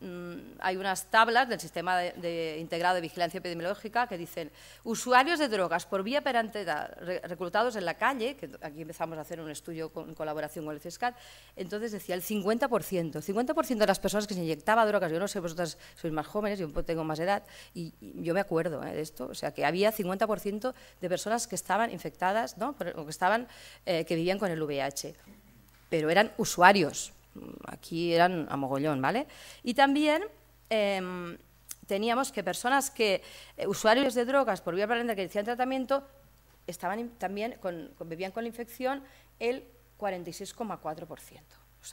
mm, hay unas tablas del sistema de, integrado de vigilancia epidemiológica que dicen usuarios de drogas por vía parenteral reclutados en la calle, que aquí empezamos a hacer un estudio en colaboración con el fiscal, entonces decía el 50%, 50% de las personas que se inyectaba drogas, yo no sé, vosotras sois más jóvenes, yo tengo más edad, y, yo me acuerdo eh, de esto, o sea, que había 50% de personas que estaban infectadas, ¿no? o que, estaban, eh, que vivían con el VIH pero eran usuarios. Aquí eran a mogollón, ¿vale? Y también em, teníamos que personas que, eh, usuarios de drogas por vía paralela que decían tratamiento, estaban también con, con, con la infección el 46,4%.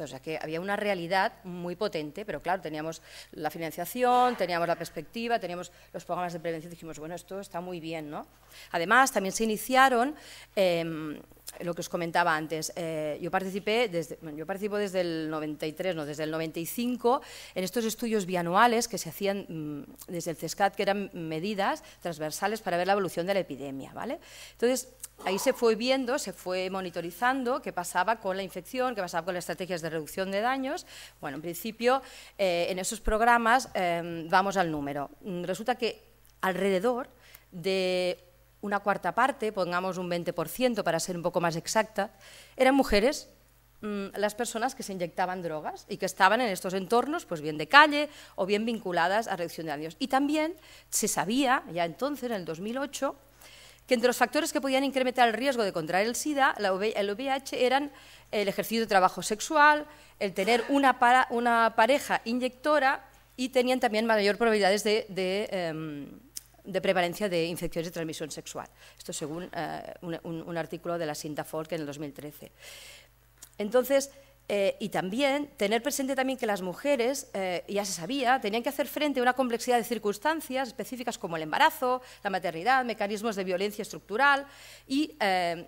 O sea, que había una realidad muy potente, pero claro, teníamos la financiación, teníamos la perspectiva, teníamos los programas de prevención, dijimos, bueno, esto está muy bien, ¿no? Además, también se iniciaron, em, lo que os comentaba antes, eh, yo participé desde, yo participo desde el 93, no, desde el 95, en estos estudios bianuales que se hacían mm, desde el CESCAT, que eran medidas transversales para ver la evolución de la epidemia, ¿vale? Entonces, Ahí se fue viendo, se fue monitorizando qué pasaba con la infección, qué pasaba con las estrategias de reducción de daños. Bueno, en principio, eh, en esos programas em, vamos al número. Mm, resulta que alrededor de una cuarta parte, pongamos un 20% para ser un poco más exacta, eran mujeres mm, las personas que se inyectaban drogas y que estaban en estos entornos, pues bien de calle o bien vinculadas a reducción de daños. Y también se sabía, ya entonces, en el 2008, que entre los factores que podían incrementar el riesgo de contraer el SIDA, el VIH, eran el ejercicio de trabajo sexual, el tener una, pareja inyectora y tenían también mayor probabilidades em, de, prevalencia de infecciones de transmisión sexual. Esto según eh, un, artículo de la cinta que en el 2013. Entonces, eh, y también tener presente también que las mujeres, eh, ya se sabía, tenían que hacer frente a una complejidad de circunstancias específicas como el embarazo, la maternidad, mecanismos de violencia estructural y eh,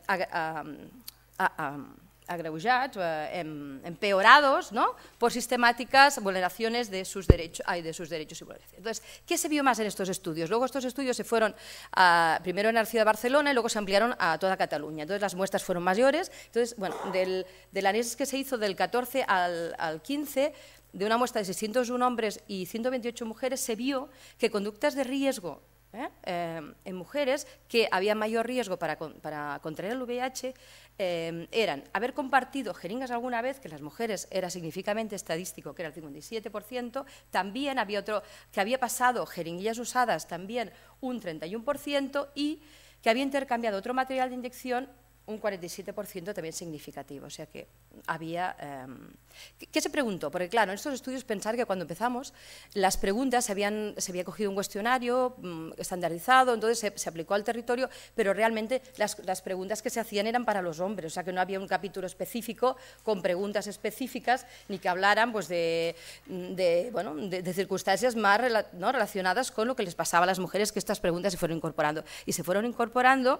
agravullados, eh, em, empeorados ¿no? por sistemáticas vulneraciones de sus, derechos, hay de sus derechos y vulneraciones. Entonces, ¿qué se vio más en estos estudios? Luego estos estudios se fueron primero en la ciudad de Barcelona y luego se ampliaron a toda Cataluña. Entonces las muestras fueron mayores. Entonces, bueno, del, del análisis que se hizo del 14 al, al 15 de una muestra de 601 hombres y 128 mujeres, se vio que conductas de riesgo ¿eh? Eh, en mujeres que había mayor riesgo para, contraer el VIH eh, eran haber compartido jeringas alguna vez, que las mujeres era significativamente estadístico, que era el 57%, también había otro que había pasado jeringuillas usadas, también un 31%, y que había intercambiado otro material de inyección un 47% también significativo. O sea que había... Em, ¿Qué se preguntó? Porque claro, en estos estudios pensar que cuando empezamos las preguntas se, habían, se había cogido un cuestionario mm, estandarizado, entonces se, aplicó al territorio, pero realmente las, preguntas que se hacían eran para los hombres, o sea que no había un capítulo específico con preguntas específicas ni que hablaran pues, de, circunstancias más ¿no? relacionadas con lo que les pasaba a las mujeres, que estas preguntas se fueron incorporando. Y se fueron incorporando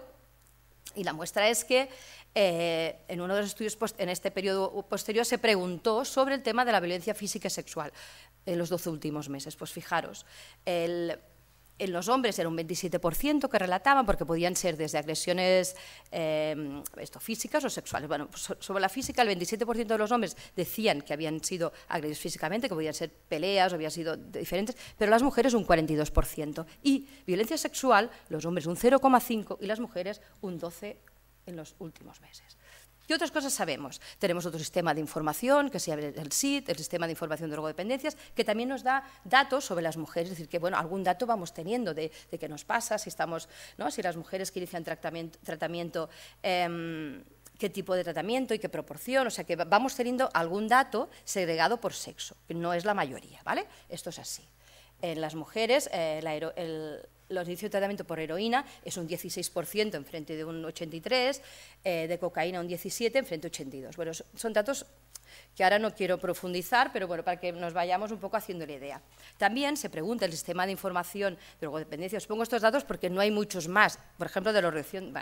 y la muestra es que eh, en uno de los estudios, en este periodo posterior, se preguntó sobre el tema de la violencia física y sexual en los 12 últimos meses. Pues fijaros, el en los hombres era un 27% que relataban, porque podían ser desde agresiones eh, esto, físicas o sexuales. Bueno, pues, sobre la física, el 27% de los hombres decían que habían sido agredidos físicamente, que podían ser peleas o habían sido diferentes, pero las mujeres un 42%. Y violencia sexual, los hombres un 0,5% y las mujeres un 12% en los últimos meses. Y otras cosas sabemos? Tenemos otro sistema de información, que se llama el SIT, el Sistema de Información de Drogodependencias, que también nos da datos sobre las mujeres, es decir, que bueno, algún dato vamos teniendo de, qué nos pasa, si, estamos, ¿no? si las mujeres que inician tratamiento, em, qué tipo de tratamiento y qué proporción, o sea que vamos teniendo algún dato segregado por sexo, que no es la mayoría, ¿vale? Esto es así. En las mujeres, eh, el, los inicios de tratamiento por heroína es un 16% en frente de un 83%, eh, de cocaína un 17% en frente a 82%. Bueno, son datos que ahora no quiero profundizar, pero bueno, para que nos vayamos un poco haciendo la idea. También se pregunta el sistema de información de drogodependencia. Os pongo estos datos porque no hay muchos más, por ejemplo, de los recién.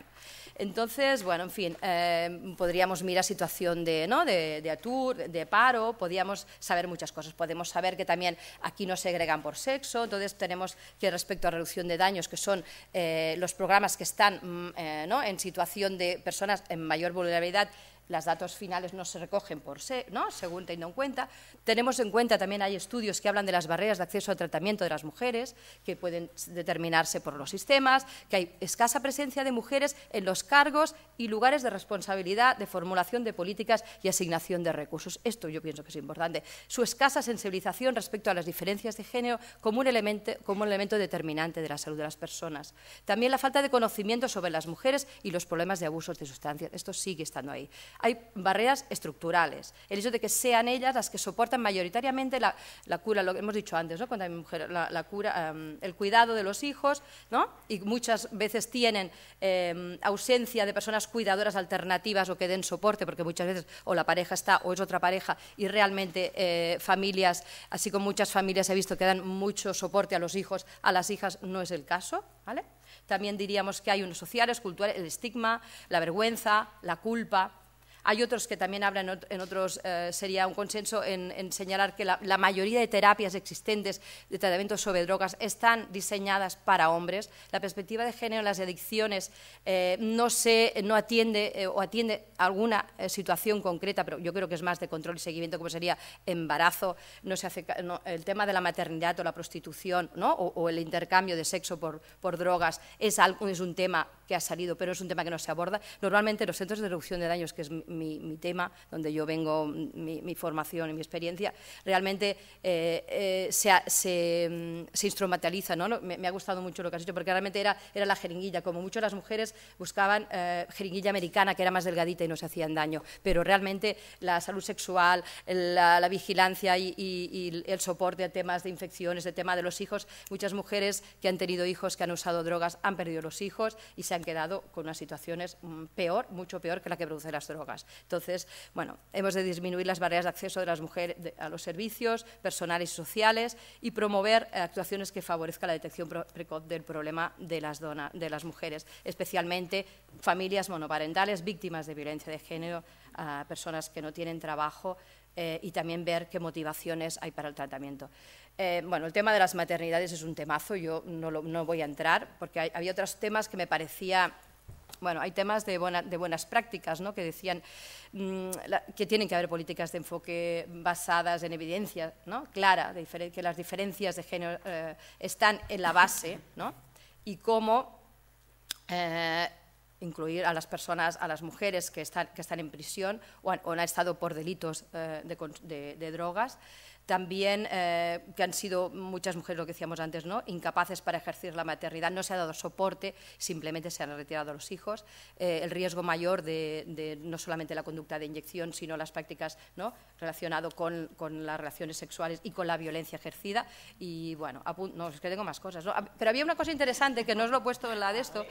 entonces, bueno, en fin, eh, podríamos mirar situación de, ¿no? de, atur, de paro, podríamos saber muchas cosas. Podemos saber que también aquí no se segregan por sexo, entonces tenemos que respecto a reducción de daños, que son eh, los programas que están mm, eh, ¿no? en situación de personas en mayor vulnerabilidad, las datos finales no se recogen por se, ¿no? según teniendo en cuenta. Tenemos en cuenta también hay estudios que hablan de las barreras de acceso al tratamiento de las mujeres, que pueden determinarse por los sistemas, que hay escasa presencia de mujeres en los cargos y lugares de responsabilidad de formulación de políticas y asignación de recursos. Esto yo pienso que es importante. Su escasa sensibilización respecto a las diferencias de género como un elemento, como un elemento determinante de la salud de las personas. También la falta de conocimiento sobre las mujeres y los problemas de abusos de sustancias. Esto sigue estando ahí hay barreras estructurales. El hecho de que sean ellas las que soportan mayoritariamente la, cura, lo que hemos dicho antes, ¿no? Cuando hay la, cura, em, el cuidado de los hijos, ¿no? Y muchas veces tienen em, ausencia de personas cuidadoras alternativas o que den soporte, porque muchas veces o la pareja está o es otra pareja y realmente eh, familias, así como muchas familias he visto que dan mucho soporte a los hijos, a las hijas no es el caso, ¿vale? También diríamos que hay unos sociales, culturales, el estigma, la vergüenza, la culpa, hay otros que también hablan en otros, eh, sería un consenso en, señalar que la, mayoría de terapias existentes de tratamientos sobre drogas están diseñadas para hombres. La perspectiva de género en las adicciones eh, no, se, no atiende eh, o atiende alguna situación concreta, pero yo creo que es más de control y seguimiento, como sería embarazo, no se hace, el tema de la maternidad o la prostitución o, el intercambio de sexo por, por drogas es, algo, es un tema que ha salido, pero es un tema que no se aborda. Normalmente los centros de reducción de daños, que es mi, mi, tema, donde yo vengo, mm, mi, formación y mi experiencia, realmente eh, eh, mm, se, instrumentaliza. ¿no? Me, ha gustado mucho lo que has dicho, porque realmente era, la jeringuilla. Como muchas las mujeres buscaban eh, jeringuilla americana, que era más delgadita y no se hacían daño. Pero realmente la salud sexual, la, vigilancia y, el soporte a temas de infecciones, de tema de los hijos, muchas mujeres que han tenido hijos, que han usado drogas, han perdido los hijos y se han quedado con unas situaciones mm, peor, mucho peor que la que producen las drogas. Entonces, bueno, hemos de disminuir las barreras de acceso de las mujeres a los servicios personales y sociales y promover eh, actuaciones que favorezcan la detección precoz del problema de las, de las mujeres, especialmente familias monoparentales, víctimas de violencia de género, personas que no tienen trabajo eh, y también ver qué motivaciones hay para el tratamiento. Eh, bueno, el tema de las maternidades es un temazo, yo no, voy a entrar porque había otros temas que me parecía bueno, hay temas de, buenas prácticas, ¿no? que decían mm, que tienen que haber políticas de enfoque basadas en evidencia ¿no? clara, que las diferencias de género eh, están en la base, ¿no? y cómo eh, incluir a las personas, a las mujeres que están, en prisión o han, estado por delitos eh, de, drogas, también eh, que han sido muchas mujeres, lo que decíamos antes, ¿no? incapaces para ejercer la maternidad, no se ha dado soporte, simplemente se han retirado los hijos. Eh, el riesgo mayor de, no solamente la conducta de inyección, sino las prácticas ¿no? relacionado con, las relaciones sexuales y con la violencia ejercida. Y bueno, no, es que tengo más cosas. Pero había una cosa interesante que no os lo he puesto en la de esto.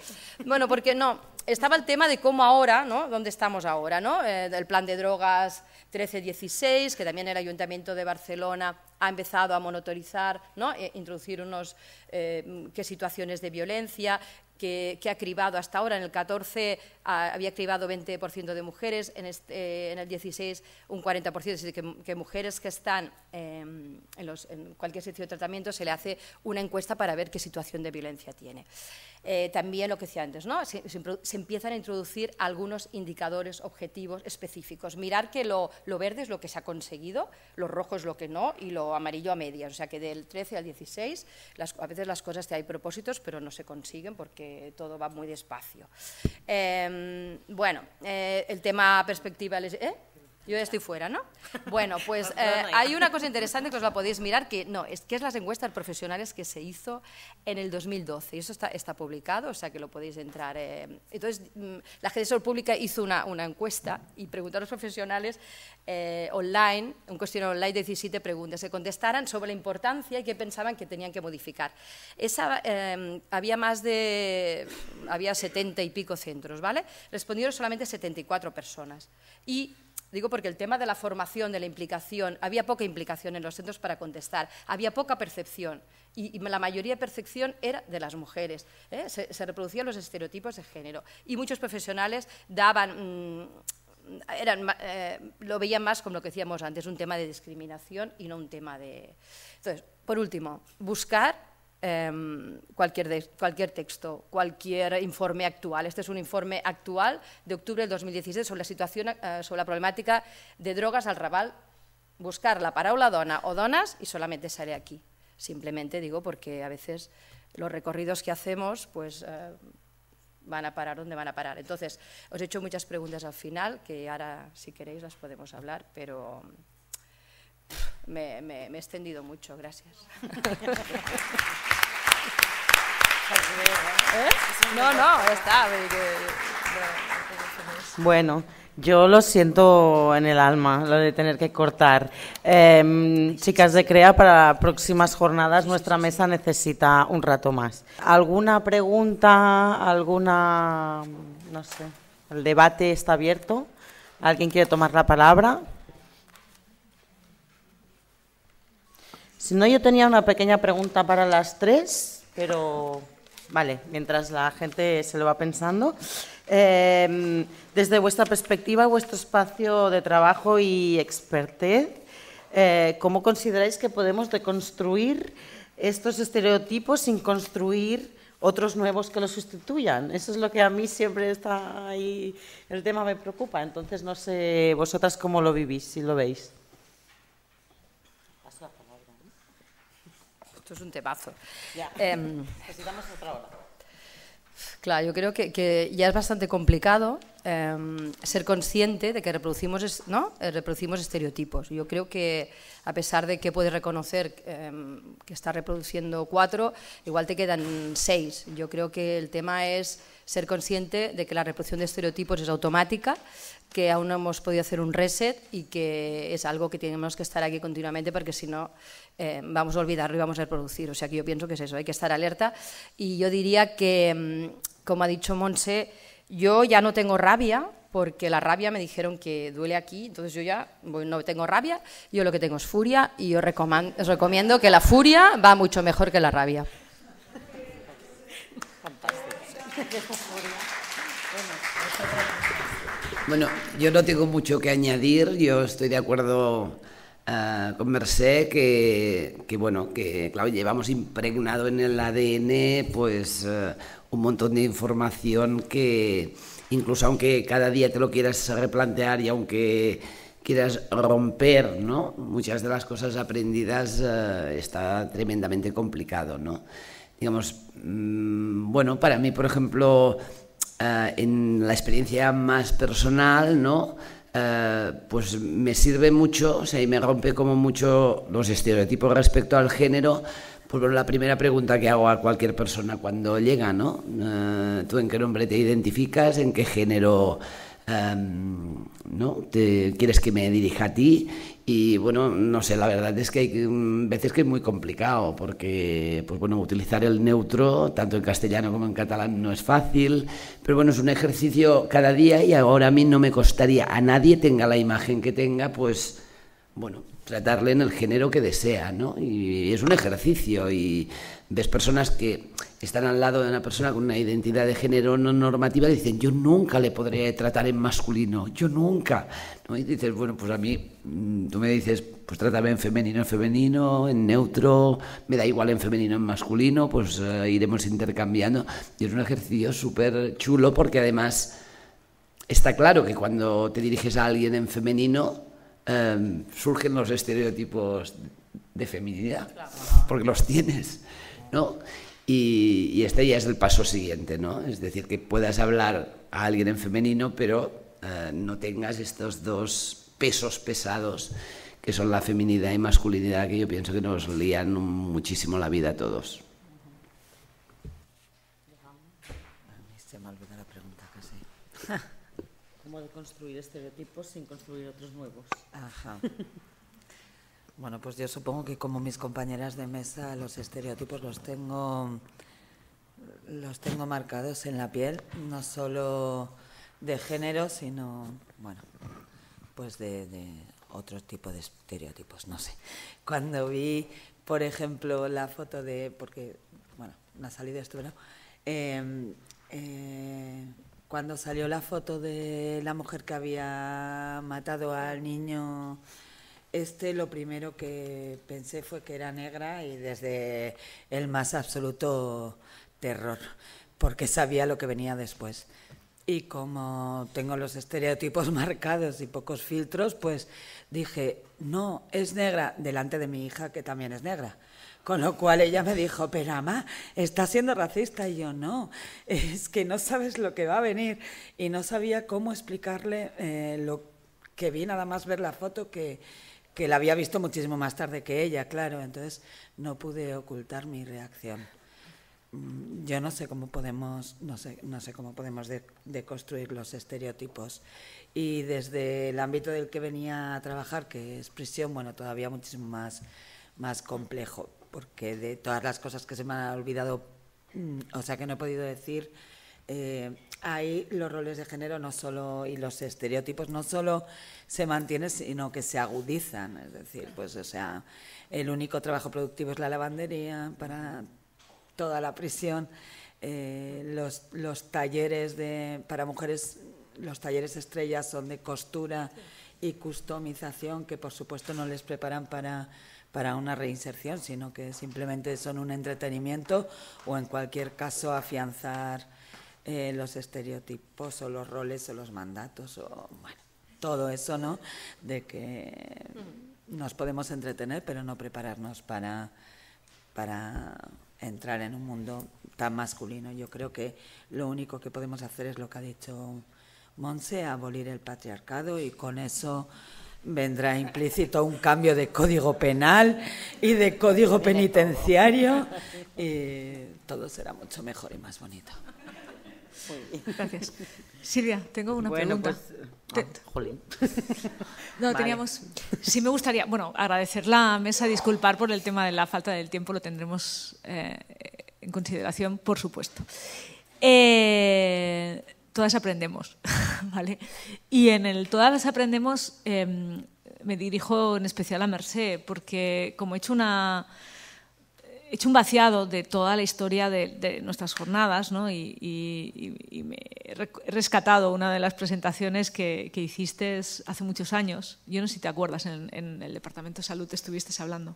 Bueno, porque no, estaba el tema de cómo ahora, ¿no? ¿Dónde estamos ahora? ¿no? Eh, el plan de drogas 1316 que también el Ayuntamiento de Barcelona ha empezado a monitorizar, e introducir unos eh, situaciones de violencia, que, ha cribado hasta ahora. En el 14 ah, había cribado 20% de mujeres, en, este, eh, el 16 un 40%, es decir, que, mujeres que están em, en, en cualquier sitio de tratamiento se le hace una encuesta para ver qué situación de violencia tiene. Eh, también lo que decía antes, ¿no? Se, empiezan a introducir algunos indicadores objetivos específicos. Mirar que lo, verde es lo que se ha conseguido, lo rojo es lo que no y lo amarillo a medias. O sea que del 13 al 16 a veces las cosas te hay propósitos pero no se consiguen porque todo va muy despacio. Em, bueno, eh, el tema perspectiva... ¿eh? Yo ya estoy fuera, ¿no? Bueno, pues eh, hay una cosa interesante que os la podéis mirar, que no, es que es las encuestas profesionales que se hizo en el 2012. Y eso está, está publicado, o sea que lo podéis entrar. Eh. Entonces, mm, la Salud Pública hizo una, una, encuesta y preguntó a los profesionales eh, online, un cuestionario online de 17 preguntas, que contestaran sobre la importancia y qué pensaban que tenían que modificar. Esa, em, había más de, había 70 y pico centros, ¿vale? Respondieron solamente 74 personas. Y Digo porque el tema de la formación, de la implicación, había poca implicación en los centros para contestar, había poca percepción y, la mayoría de percepción era de las mujeres. ¿eh? Se, reproducían los estereotipos de género y muchos profesionales daban... Mm, eran, eh, lo veían más como lo que decíamos antes, un tema de discriminación y no un tema de... Entonces, por último, buscar Em, cualquier, cualquier texto, cualquier informe actual. Este es un informe actual de octubre del 2016 sobre la, situación, eh, sobre la problemática de drogas al rabal Buscar la paraula dona o donas y solamente sale aquí. Simplemente digo porque a veces los recorridos que hacemos pues, eh, van a parar donde van a parar. Entonces, os he hecho muchas preguntas al final, que ahora si queréis las podemos hablar, pero me he extendido mucho. Gracias. ¿Eh? No, no, está. Bueno, yo lo siento en el alma, lo de tener que cortar. Em, chicas de CREA, para próximas jornadas nuestra mesa necesita un rato más. ¿Alguna pregunta? ¿Alguna.? No sé. El debate está abierto. ¿Alguien quiere tomar la palabra? Si no, yo tenía una pequeña pregunta para las tres, pero. Vale, mientras la gente se lo va pensando. Em, desde vuestra perspectiva, vuestro espacio de trabajo y expertez, eh, ¿cómo consideráis que podemos deconstruir estos estereotipos sin construir otros nuevos que los sustituyan? Eso es lo que a mí siempre está ahí, el tema me preocupa. Entonces, no sé vosotras cómo lo vivís, si lo veis. Esto es un temazo. Em, Necesitamos otra hora. Claro, yo creo que, ya es bastante complicado em, ser consciente de que reproducimos, ¿no? Eh, reproducimos estereotipos. Yo creo que a pesar de que puedes reconocer em, que estás reproduciendo cuatro, igual te quedan seis. Yo creo que el tema es ser consciente de que la reproducción de estereotipos es automática, que aún no hemos podido hacer un reset y que es algo que tenemos que estar aquí continuamente porque si no eh, vamos a olvidarlo y vamos a reproducir. O sea que yo pienso que es eso, hay que estar alerta. Y yo diría que, mm, como ha dicho Monse, yo ya no tengo rabia, porque la rabia me dijeron que duele aquí, entonces yo ya no tengo rabia, yo lo que tengo es furia y yo os recomiendo que la furia va mucho mejor que la rabia. Bueno, yo no tengo mucho que añadir, yo estoy de acuerdo ah, con Mercé que, que, bueno, que claro, llevamos impregnado en el ADN pues ah, un montón de información que incluso aunque cada día te lo quieras replantear y aunque quieras romper, ¿no? Muchas de las cosas aprendidas ah, está tremendamente complicado, ¿no? digamos, mm, bueno, para mí, por ejemplo, eh, en la experiencia más personal, ¿no? Eh, pues me sirve mucho, o sea, y me rompe como mucho los estereotipos respecto al género. por la primera pregunta que hago a cualquier persona cuando llega, ¿no? Eh, ¿Tú en qué nombre te identificas? ¿En qué género? Em, ¿no? Te, quieres que me dirija a ti y bueno, no sé, la verdad es que hay mm, veces que es muy complicado porque, pues bueno, utilizar el neutro tanto en castellano como en catalán no es fácil, pero bueno, es un ejercicio cada día y ahora a mí no me costaría, a nadie tenga la imagen que tenga, pues bueno, tratarle en el género que desea, ¿no? Y es un ejercicio y ves personas que están al lado de una persona con una identidad de género no normativa dicen, yo nunca le podré tratar en masculino, yo nunca. Y dices, bueno, pues a mí, mm, tú me dices, pues trátame en femenino, en femenino, en neutro, me da igual en femenino, en masculino, pues eh, iremos intercambiando. Y es un ejercicio súper chulo porque además está claro que cuando te diriges a alguien en femenino, em, surgen los estereotipos de feminidad, porque los tienes, ¿no? Y, este ya es el paso siguiente, ¿no? Es decir, que puedas hablar a alguien en femenino, pero eh, no tengas estos dos pesos pesados que son la feminidad y masculinidad que yo pienso que nos lían muchísimo la vida a todos. ¿Cómo construir estereotipos sin construir otros nuevos? Ajá. Bueno, pues yo supongo que como mis compañeras de mesa los estereotipos los tengo los tengo marcados en la piel, no solo de género, sino bueno, pues de, otro tipo de estereotipos, no sé. Cuando vi, por ejemplo, la foto de porque bueno, una salida esto, ¿no? Em, eh, cuando salió la foto de la mujer que había matado al niño este lo primero que pensé fue que era negra y desde el más absoluto terror, porque sabía lo que venía después. Y como tengo los estereotipos marcados y pocos filtros, pues dije, no, es negra, delante de mi hija que también es negra. Con lo cual ella me dijo, pero mamá, estás siendo racista. Y yo, no, es que no sabes lo que va a venir. Y no sabía cómo explicarle eh, lo que vi nada más ver la foto que que la había visto muchísimo más tarde que ella, claro, entonces no pude ocultar mi reacción. Mm, yo no sé cómo podemos, no sé, no sé cómo podemos deconstruir los estereotipos. Y desde el ámbito del que venía a trabajar, que es prisión, bueno, todavía muchísimo más, más complejo, porque de todas las cosas que se me han olvidado, mm, o sea, que no he podido decir, eh, ahí los roles de género no solo y los estereotipos no solo se mantienen, sino que se agudizan. Es decir, pues, o sea, el único trabajo productivo es la lavandería para toda la prisión. Eh, los, los, talleres de, para mujeres, los talleres estrellas son de costura y customización, que por supuesto no les preparan para, para una reinserción, sino que simplemente son un entretenimiento o en cualquier caso afianzar eh, los estereotipos o los roles o los mandatos o bueno, todo eso, ¿no? De que nos podemos entretener pero no prepararnos para, para entrar en un mundo tan masculino. Yo creo que lo único que podemos hacer es lo que ha dicho Monse, abolir el patriarcado y con eso vendrá implícito un cambio de código penal y de código penitenciario y todo será mucho mejor y más bonito. Gracias. Silvia, tengo una pregunta. Pues, ah, jolín. No, teníamos. Sí, me gustaría, bueno, agradecer la mesa, disculpar por el tema de la falta del tiempo, lo tendremos eh, en consideración, por supuesto. Eh, todas aprendemos, ¿vale? Y en el todas aprendemos em, me dirijo en especial a Merced, porque como he hecho una he hecho un vaciado de toda la historia de, nuestras jornadas y, me he rescatado una de las presentaciones que, hiciste hace muchos años. Yo no sé si te acuerdas, en, el Departamento de Salud estuviste hablando.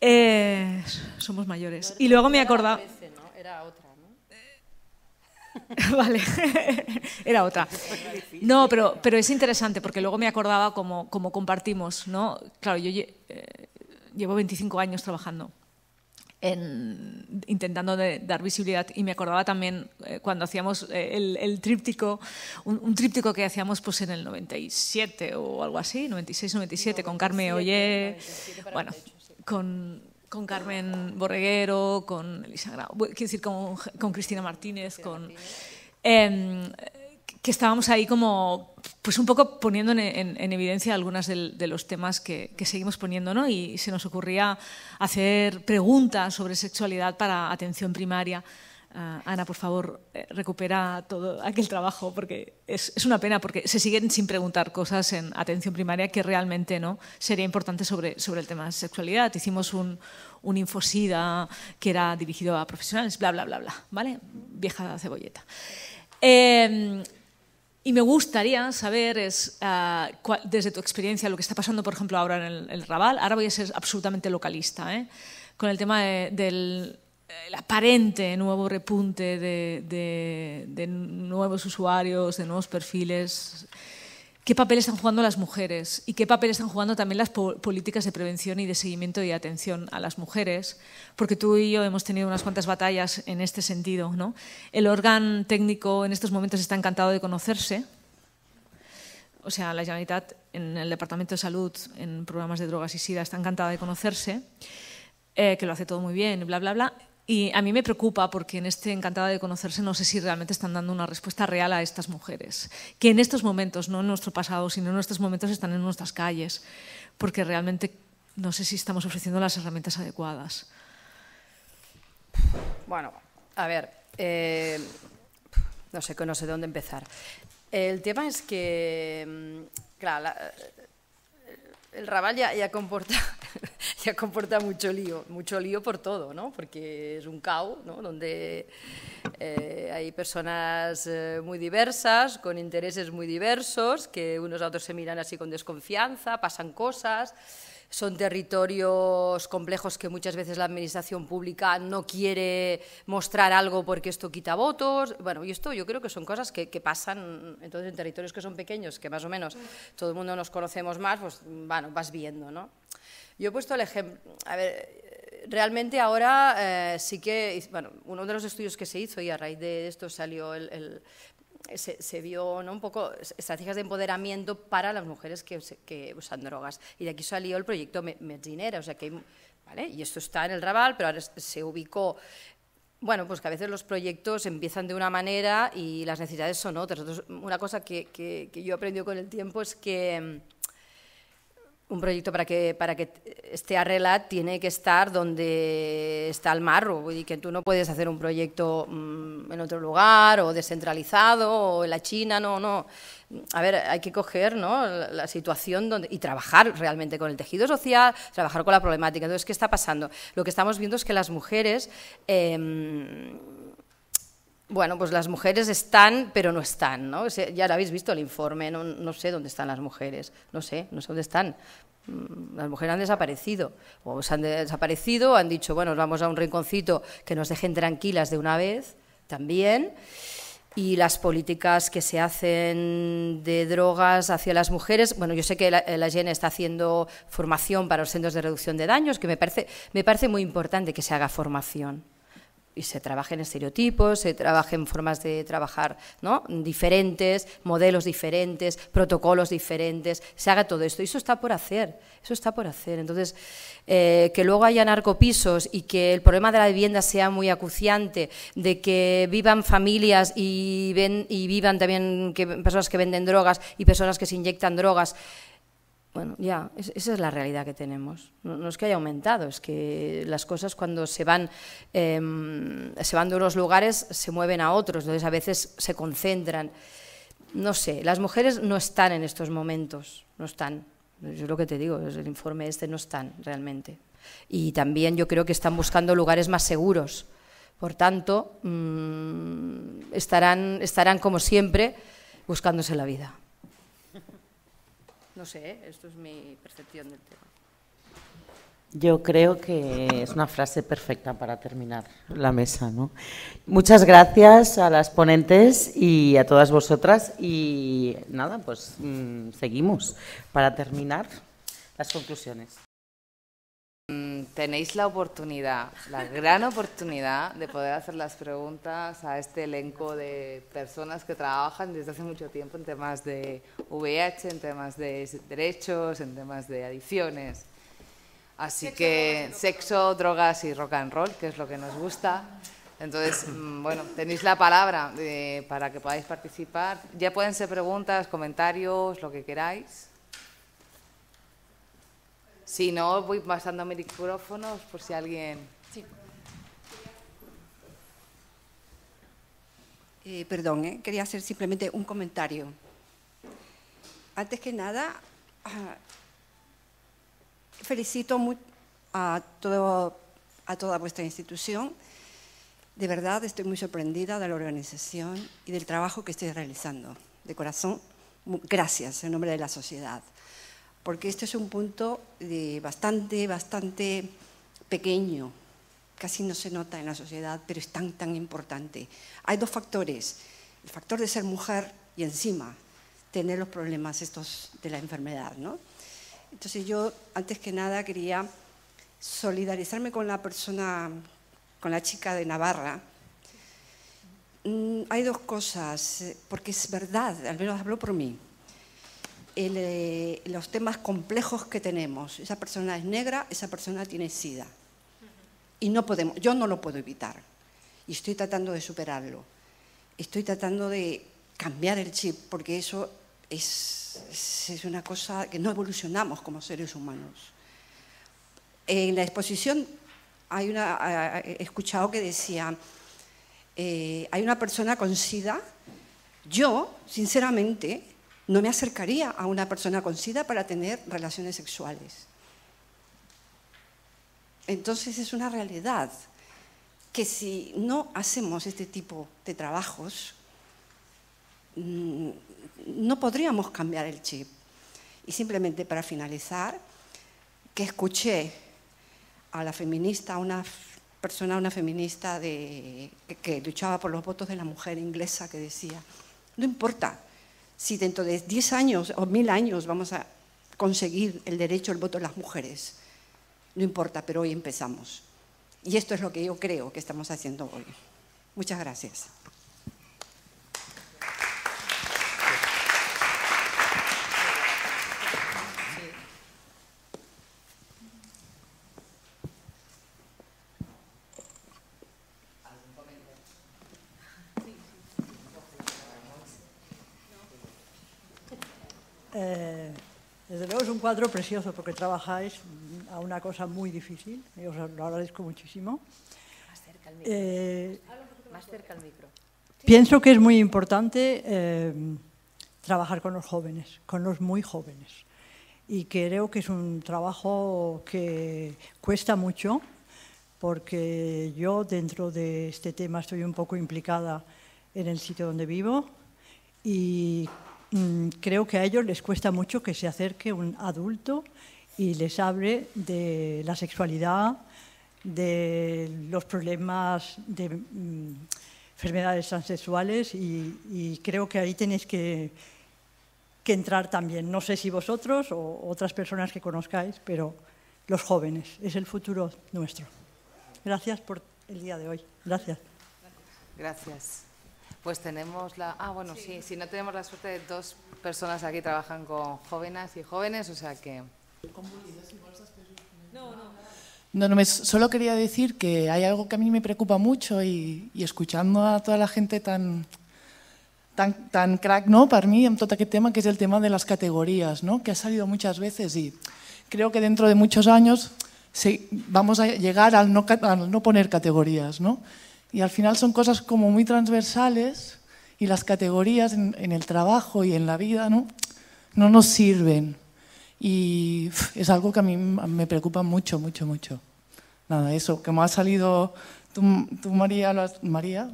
Eh, somos mayores. y luego me acordaba. Era otra. ¿no? vale, era otra. No, pero, es interesante porque luego me acordaba como, compartimos, ¿no? Claro, yo eh, llevo 25 años trabajando intentando dar visibilidad. Y me acordaba también eh, cuando hacíamos eh, el, tríptico, un, tríptico que hacíamos pues, en el 97 o algo así, 96, 97, con Carmen Ollé, bueno, con Carmen Borreguero, con Elisa Grau, quiero decir, con, con Cristina Martínez, con... Em, que estábamos ahí como pues un poco poniendo en, evidencia algunos de los temas que, seguimos poniendo, ¿no? Y se nos ocurría hacer preguntas sobre sexualidad para atención primaria. Ah, Ana, por favor, eh, recupera todo aquel trabajo porque es, una pena porque se siguen sin preguntar cosas en atención primaria que realmente no sería importante sobre, sobre el tema de sexualidad. Hicimos un, un infosida que era dirigido a profesionales, bla, bla, bla, bla, ¿vale? Vieja cebolleta. Em, y me gustaría saber es, ah, desde tu experiencia lo que está pasando, por ejemplo, ahora en el, Raval. Ahora voy a ser absolutamente localista, ¿eh? con el tema del aparente nuevo repunte de, nuevos usuarios, de nuevos perfiles qué papel están jugando las mujeres y qué papel están jugando también las políticas de prevención y de seguimiento y atención a las mujeres, porque tú y yo hemos tenido unas cuantas batallas en este sentido. ¿no? El órgano técnico en estos momentos está encantado de conocerse. O sea, la Generalitat en el Departamento de Salud, en programas de drogas y SIDA, está encantada de conocerse, eh, que lo hace todo muy bien, bla, bla, bla. Y a mí me preocupa porque en este Encantada de Conocerse no sé si realmente están dando una respuesta real a estas mujeres, que en estos momentos, no en nuestro pasado, sino en nuestros momentos están en nuestras calles, porque realmente no sé si estamos ofreciendo las herramientas adecuadas. Bueno, a ver, eh, no, sé, no sé dónde empezar. El tema es que, mm, claro, eh, el rabal ya, ya comporta ya comporta mucho lío, mucho lío por todo, ¿no? Porque es un caos, ¿no? Donde eh, hay personas eh, muy diversas, con intereses muy diversos, que unos a otros se miran así con desconfianza, pasan cosas. Son territorios complejos que muchas veces la administración pública no quiere mostrar algo porque esto quita votos. Bueno, y esto yo creo que son cosas que, que pasan entonces en territorios que son pequeños, que más o menos todo el mundo nos conocemos más, pues bueno, vas viendo, ¿no? Yo he puesto el ejemplo, a ver, realmente ahora eh, sí que, bueno, uno de los estudios que se hizo y a raíz de esto salió el, se, vio ¿no? un poco estrategias de empoderamiento para las mujeres que, usan drogas. Y de aquí salió el proyecto Medinera, o sea que, ¿vale? Y esto está en el Raval, pero ahora se ubicó. Bueno, pues que a veces los proyectos empiezan de una manera y las necesidades son otras. una cosa que, que yo he con el tiempo es que mm, un proyecto para que, para que esté arrelat tiene que estar donde está el marro, y que tú no puedes hacer un proyecto mm, en otro lugar o descentralizado o en la China, no, no. A ver, hay que coger ¿no? la, situación donde, y trabajar realmente con el tejido social, trabajar con la problemática. Entonces, ¿qué está pasando? Lo que estamos viendo es que las mujeres... Em, bueno, pues las mujeres están, pero no están, ¿no? ya lo habéis visto el informe, no, no, sé dónde están las mujeres, no sé, no sé dónde están. Mm, las mujeres han desaparecido, o se han desaparecido, han dicho, bueno, vamos a un rinconcito que nos dejen tranquilas de una vez, también. Y las políticas que se hacen de drogas hacia las mujeres, bueno, yo sé que la, eh, la está haciendo formación para los centros de reducción de daños, que me parece, me parece muy importante que se haga formación y se en estereotipos, se trabajen formas de trabajar diferentes, modelos diferentes, protocolos diferentes, se haga todo esto. Y eso está por hacer, eso está por hacer. Entonces, eh, que luego haya narcopisos y que el problema de la vivienda sea muy acuciante, de que vivan familias y, ven, y vivan también personas que venden drogas y personas que se inyectan drogas. Bueno, ya, esa es la realidad que tenemos. No, es que haya aumentado, es que las cosas cuando se van, em, se van de unos lugares se mueven a otros, entonces a veces se concentran. No sé, las mujeres no están en estos momentos, no están. Yo lo que te digo, el informe este no están realmente. Y también yo creo que están buscando lugares más seguros. Por tanto, mm, estarán, estarán como siempre buscándose la vida. No sé, ¿eh? esto es mi percepción del tema. Yo creo que es una frase perfecta para terminar la mesa. ¿no? Muchas gracias a las ponentes y a todas vosotras. Y nada, pues mm, seguimos para terminar las conclusiones. Mm, tenéis la oportunidad, la gran oportunidad de poder hacer las preguntas a este elenco de personas que trabajan desde hace mucho tiempo en temas de VIH, en temas de derechos, en temas de adicciones. Así que sexo, drogas y rock and roll, que es lo que nos gusta. Entonces, mm, bueno, tenéis la palabra eh, para que podáis participar. Ya pueden ser preguntas, comentarios, lo que queráis. Si no, voy pasando micrófonos por si alguien... Sí. Eh, perdón, eh, quería hacer simplemente un comentario. Antes que nada, ah, felicito muy a, todo, a toda vuestra institución. De verdad, estoy muy sorprendida de la organización y del trabajo que estoy realizando. De corazón, gracias en nombre de la sociedad porque este es un punto bastante, bastante pequeño, casi no se nota en la sociedad, pero es tan, tan importante. Hay dos factores, el factor de ser mujer y encima tener los problemas estos de la enfermedad, ¿no? Entonces yo, antes que nada, quería solidarizarme con la persona, con la chica de Navarra. Mm, hay dos cosas, eh, porque es verdad, al menos hablo por mí. Eh, los temas complejos que tenemos. Esa persona es negra, esa persona tiene sida. Y no podemos, yo no lo puedo evitar. Y estoy tratando de superarlo. Estoy tratando de cambiar el chip, porque eso es, es una cosa que no evolucionamos como seres humanos. En la exposición hay una, he escuchado que decía, eh, hay una persona con sida. Yo, sinceramente, no me acercaría a una persona con SIDA para tener relaciones sexuales. Entonces es una realidad que si no hacemos este tipo de trabajos, mm, no podríamos cambiar el chip. Y simplemente para finalizar, que escuché a la feminista, a una persona, una feminista que luchaba por los votos de la mujer inglesa, que decía, no importa si dentro de 10 años o mil años vamos a conseguir el derecho al voto de las mujeres. No importa, pero hoy empezamos. Y esto es lo que yo creo que estamos haciendo hoy. Muchas gracias. cuadro precioso porque trabajáis a una cosa muy difícil. os lo agradezco muchísimo. Más cerca al micro. Eh, más cerca al micro. Pienso que es muy importante eh, trabajar con los jóvenes, con los muy jóvenes. Y creo que es un trabajo que cuesta mucho porque yo dentro de este tema estoy un poco implicada en el sitio donde vivo y Mm, creo que a ellos les cuesta mucho que se acerque un adulto y les hable de la sexualidad, de los problemas de mm, enfermedades transexuales y, creo que ahí tenéis que, que, entrar también. No sé si vosotros o otras personas que conozcáis, pero los jóvenes es el futuro nuestro. Gracias por el día de hoy. Gracias. Gracias. Pues tenemos la. Ah, bueno, sí. si no tenemos la suerte de dos personas aquí trabajan con jóvenes y jóvenes, o sea que. No, no. No, no solo quería decir que hay algo que a mí me preocupa mucho y, escuchando a toda la gente tan, tan, tan crack, ¿no? Para mí, en todo aquel este tema, que es el tema de las categorías, ¿no? Que ha salido muchas veces y creo que dentro de muchos años vamos a llegar al no, al no poner categorías, ¿no? Y al final son cosas como muy transversales y las categorías en, el trabajo y en la vida ¿no? no nos sirven. Y es algo que a mí me preocupa mucho, mucho, mucho. Nada, eso, como ha salido tú, María, María,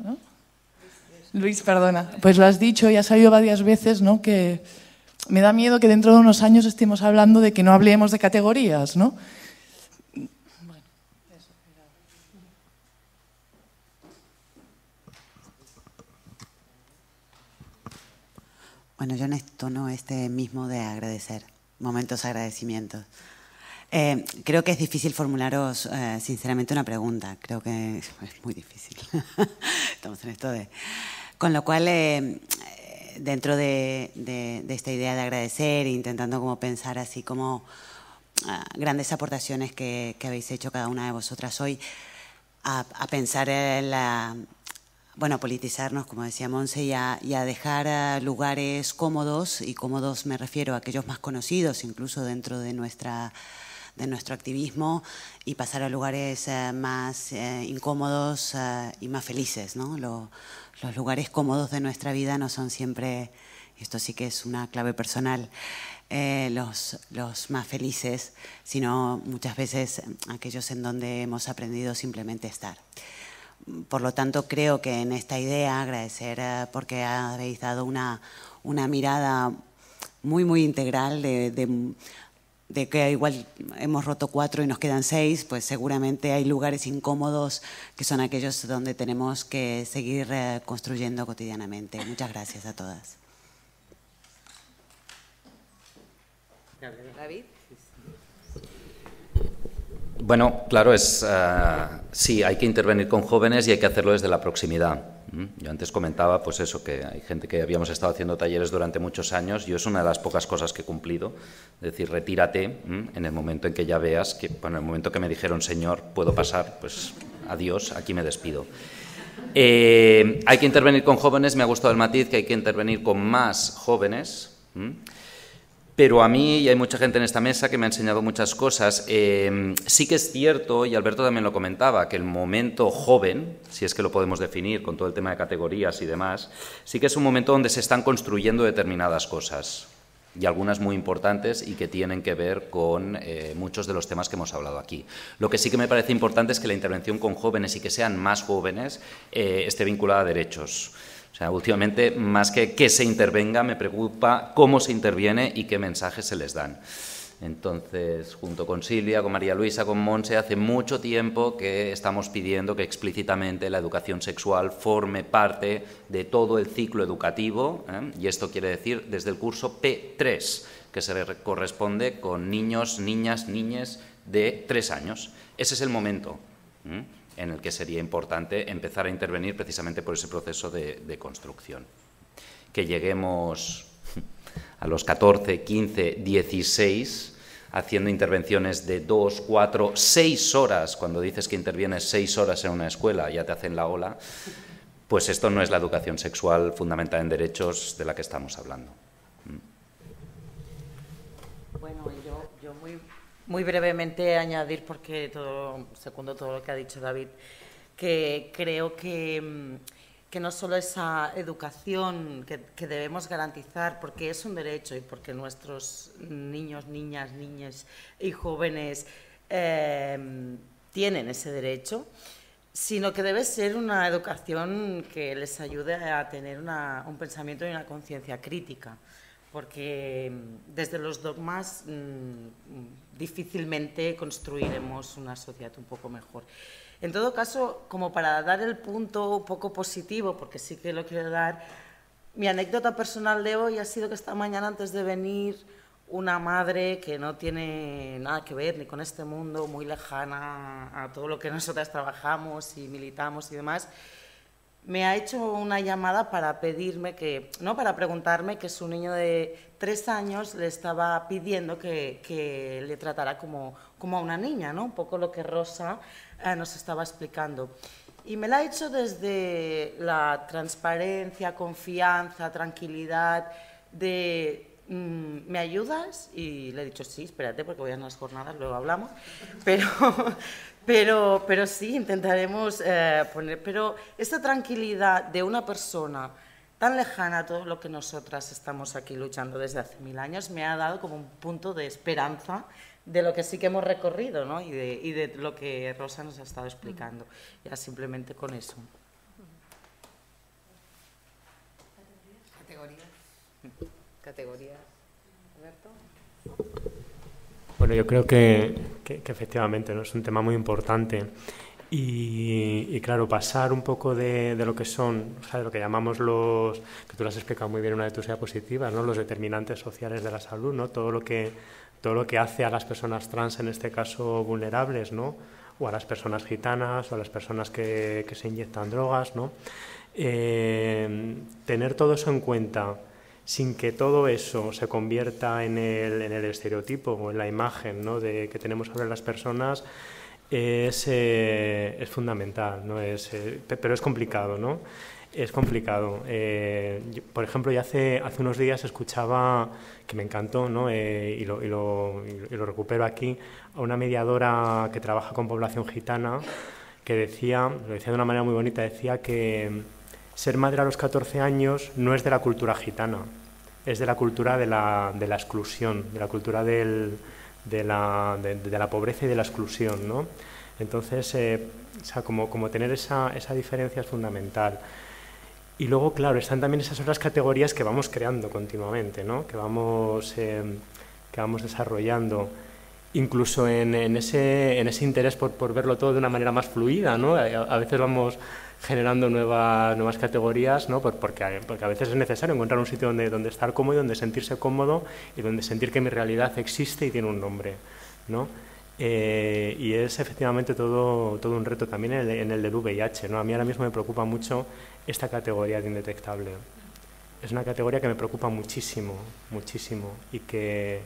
Luis, perdona. Pues lo has dicho y ha salido varias veces, ¿no? Que me da miedo que dentro de unos años estemos hablando de que no hablemos de categorías, ¿no? Bueno, yo en esto no, este mismo de agradecer, momentos agradecimientos. Eh, creo que es difícil formularos eh, sinceramente una pregunta, creo que es muy difícil. Estamos en esto de... Con lo cual, eh, dentro de, esta idea de agradecer, intentando como pensar así como ah, grandes aportaciones que, habéis hecho cada una de vosotras hoy, a pensar en la bueno, a politizarnos, como decía Monse, y a, dejar eh, lugares cómodos, y cómodos me refiero a aquellos más conocidos, incluso dentro de, nuestra, de nuestro activismo, y pasar a lugares eh, más eh, incómodos y más felices. ¿no? los lugares cómodos de nuestra vida no son siempre, esto sí que es una clave personal, los, los más felices, sino muchas veces aquellos en donde hemos aprendido simplemente a estar por lo tanto, creo que en esta idea agradecer eh, porque habéis dado una, una mirada muy, muy integral de, que igual hemos roto cuatro y nos quedan seis, pues seguramente hay lugares incómodos que son aquellos donde tenemos que seguir eh, construyendo cotidianamente. Muchas gracias a todas. David. Bueno, claro, es eh, sí, hay que intervenir con jóvenes y hay que hacerlo desde la proximidad. Mm, yo antes comentaba, pues eso, que hay gente que habíamos estado haciendo talleres durante muchos años. Yo es una de las pocas cosas que he cumplido, es decir, retírate mm, en el momento en que ya veas que, bueno, en el momento que me dijeron, señor, puedo pasar, pues adiós, aquí me despido. Eh, hay que intervenir con jóvenes. Me ha gustado el matiz que hay que intervenir con más jóvenes. Mm, pero a mí, y hay mucha gente en esta mesa que me ha enseñado muchas cosas, em, sí que es cierto, y Alberto también lo comentaba, que el momento joven, si es que lo podemos definir con todo el tema de categorías y demás, sí que es un momento donde se están construyendo determinadas cosas, y algunas muy importantes y que tienen que ver con eh, muchos de los temas que hemos hablado aquí. Lo que sí que me parece importante es que la intervención con jóvenes y que sean más jóvenes eh, esté vinculada a derechos últimamente, más que que se intervenga, me preocupa cómo se interviene y qué mensajes se les dan. Entonces, junto con Silvia, con María Luisa, con Monse, hace mucho tiempo que estamos pidiendo que explícitamente la educación sexual forme parte de todo el ciclo educativo, ¿eh? y esto quiere decir desde el curso P3, que se corresponde con niños, niñas, niñas de tres años. Ese es el momento. ¿eh? en el que sería importante empezar a intervenir precisamente por ese proceso de, construcción. Que lleguemos a los 14, 15, 16 haciendo intervenciones de dos, cuatro, seis horas, cuando dices que intervienes seis horas en una escuela, ya te hacen la ola, pues esto no es la educación sexual fundamental en derechos de la que estamos hablando. Mm. Bueno, muy brevemente añadir, porque segundo todo lo que ha dicho David, que creo que, mm, no solo esa educación que, debemos garantizar, porque es un derecho y porque nuestros niños, niñas, niñas y jóvenes em, tienen ese derecho, sino que debe ser una educación que les ayude a tener un pensamiento y una conciencia crítica porque mm, desde los dogmas mm, difícilmente construiremos una sociedad un poco mejor. En todo caso, como para dar el punto un poco positivo, porque sí que lo quiero dar, mi anécdota personal de hoy ha sido que esta mañana antes de venir una madre que no tiene nada que ver ni con este mundo, muy lejana a todo lo que nosotras trabajamos y militamos y demás, me ha hecho una llamada para pedirme que, no, para preguntarme que su niño de tres años le estaba pidiendo que, le tratara como, como a una niña, ¿no? Un poco lo que Rosa eh, nos estaba explicando. Y me la ha hecho desde la transparencia, confianza, tranquilidad, de Mm, ¿me ayudas? Y le he dicho, sí, espérate, porque voy a unas jornadas, luego hablamos. Pero, pero, pero sí, intentaremos eh, poner... Pero esta tranquilidad de una persona tan lejana a todo lo que nosotras estamos aquí luchando desde hace mil años, me ha dado como un punto de esperanza de lo que sí que hemos recorrido ¿no? y, de, de lo que Rosa nos ha estado explicando. Mm. Ya simplemente con eso. Categorías. Mm categorías. Bueno, yo creo que, efectivamente ¿no? es un tema muy importante. Y, claro, pasar un poco de, lo que son, o lo que llamamos los, que tú lo has explicado muy bien en una de tus diapositivas, ¿no? los determinantes sociales de la salud, ¿no? todo, lo que, todo lo que hace a las personas trans, en este caso vulnerables, ¿no? o a las personas gitanas, o a las personas que, se inyectan drogas, ¿no? Eh, tener todo eso en cuenta sin que todo eso se convierta en el, estereotipo o en la imagen de, que tenemos sobre las personas, es, eh, fundamental, eh, pero es complicado. ¿no? Es complicado. Eh, por ejemplo, ya hace, unos días escuchaba, que me encantó, y, lo, lo recupero aquí, a una mediadora que trabaja con población gitana que decía, lo decía de una manera muy bonita, decía que ser madre a los 14 años no es de la cultura gitana, es de la cultura de la, de la exclusión, de la cultura del, de, la, de, la, pobreza y de la exclusión. ¿no? Entonces, eh, o sea, como, como tener esa, esa, diferencia es fundamental. Y luego, claro, están también esas otras categorías que vamos creando continuamente, ¿no? que, vamos, eh, que vamos desarrollando incluso en, en, ese, en ese interés por, por, verlo todo de una manera más fluida, ¿no? a veces vamos, generando nuevas, nuevas categorías, ¿no? porque, porque a veces es necesario encontrar un sitio donde, donde estar cómodo, y donde sentirse cómodo y donde sentir que mi realidad existe y tiene un nombre. ¿no? Eh, y es efectivamente todo, todo un reto también en el, del VIH. ¿no? A mí ahora mismo me preocupa mucho esta categoría de indetectable. Es una categoría que me preocupa muchísimo, muchísimo, y que,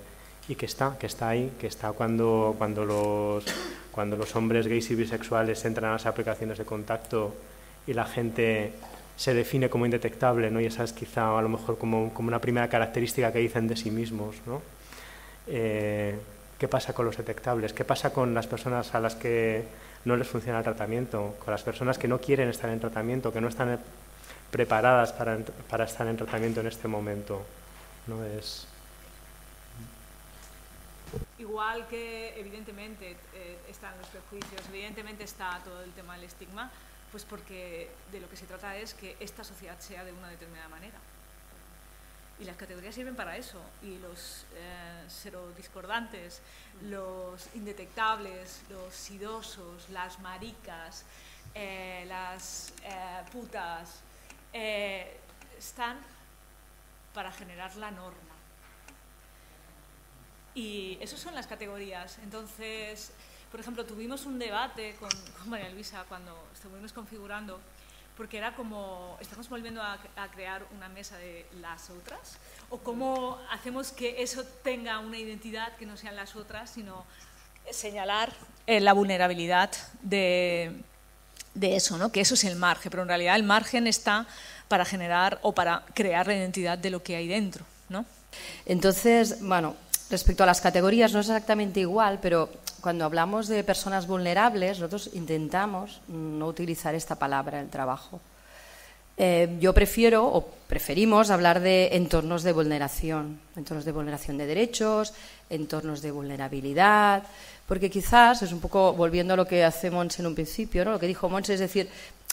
y que está, que está ahí, que está cuando, cuando, los, cuando los hombres gays y bisexuales entran a las aplicaciones de contacto y la gente se define como indetectable, ¿no? Y esa es quizá a lo mejor como, como una primera característica que dicen de sí mismos, ¿no? Eh, ¿Qué pasa con los detectables? ¿Qué pasa con las personas a las que no les funciona el tratamiento? Con las personas que no quieren estar en tratamiento, que no están preparadas para, para estar en tratamiento en este momento, ¿no? Es... Igual que evidentemente eh, están los prejuicios, evidentemente está todo el tema del estigma, pues porque de lo que se trata es que esta sociedad sea de una determinada manera. Y las categorías sirven para eso. Y los eh, serodiscordantes, mm. los indetectables, los idosos las maricas, eh, las eh, putas, están para generar la norma. Y esas son las categorías. Entonces, por ejemplo, tuvimos un debate con, María Luisa cuando estuvimos configurando, porque era como, estamos volviendo a, crear una mesa de las otras, o cómo hacemos que eso tenga una identidad que no sean las otras, sino señalar eh, la vulnerabilidad de, eso, ¿no? que eso es el margen, pero en realidad el margen está para generar o para crear la identidad de lo que hay dentro. ¿no? Entonces, bueno, respecto a las categorías no es exactamente igual, pero cuando hablamos de personas vulnerables, nosotros intentamos no utilizar esta palabra en el trabajo. Eh, yo prefiero o preferimos hablar de entornos de vulneración, entornos de vulneración de derechos, entornos de vulnerabilidad, porque quizás es un poco volviendo a lo que hace en un principio, ¿no? lo que dijo Monse, es decir,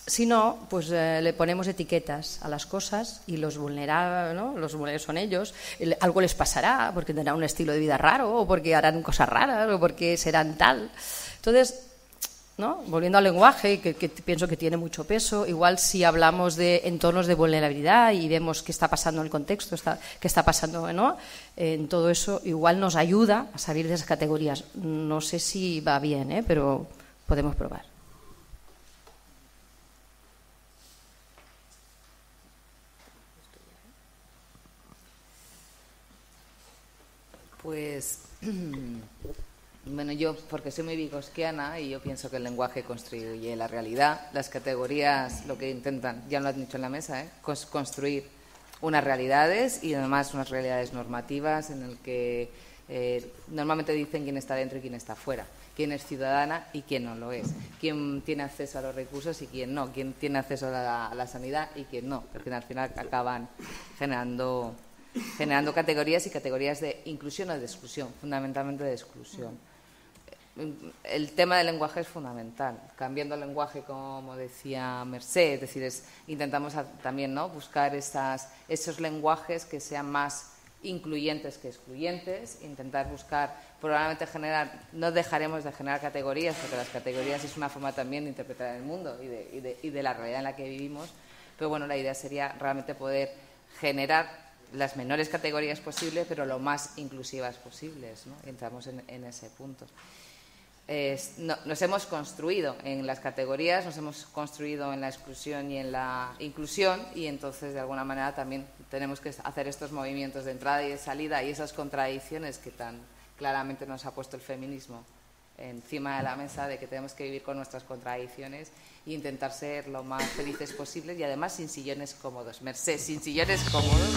si no, pues eh, le ponemos etiquetas a las cosas y los vulnerables, ¿no? los vulnerables son ellos. algo les pasará porque tendrán un estilo de vida raro o porque harán cosas raras o porque serán tal. Entonces, ¿no? volviendo al lenguaje, que, pienso que tiene mucho peso, igual si hablamos de entornos de vulnerabilidad y vemos qué está pasando en el contexto, está, qué está pasando ¿no? Eh, en todo eso, igual nos ayuda a salir de esas categorías. No sé si va bien, ¿eh? pero podemos probar. Pues bueno, yo, porque soy muy vicosquiana y yo pienso que el lenguaje construye la realidad, las categorías lo que intentan, ya lo han dicho en la mesa, ¿eh? construir unas realidades y además unas realidades normativas en el que eh, normalmente dicen quién está dentro y quién está fuera, quién es ciudadana y quién no lo es, quién tiene acceso a los recursos y quién no, quién tiene acceso a la sanidad y quién no, porque al final acaban generando generando categorías y categorías de inclusión o de exclusión, fundamentalmente de exclusión. Eh, el tema del lenguaje es fundamental, cambiando el lenguaje, como decía Merced, es decir, intentamos también ¿no? buscar esos lenguajes que sean más incluyentes que excluyentes, intentar buscar, probablemente generar, no dejaremos de generar categorías, porque las categorías es una forma también de interpretar el mundo y de, y de la realidad en la que vivimos, pero bueno, la idea sería realmente poder generar las menores categorías posibles, pero lo más inclusivas posibles. Entramos en, ese punto. nos hemos construido en las categorías, nos hemos construido en la exclusión y en la inclusión, y entonces de alguna manera también tenemos que hacer estos movimientos de entrada y de salida y esas contradicciones que tan claramente nos ha puesto el feminismo encima de la mesa de que tenemos que vivir con nuestras contradicciones e intentar ser lo más felices posibles y además sin sillones cómodos. Merced, sin sillones cómodos.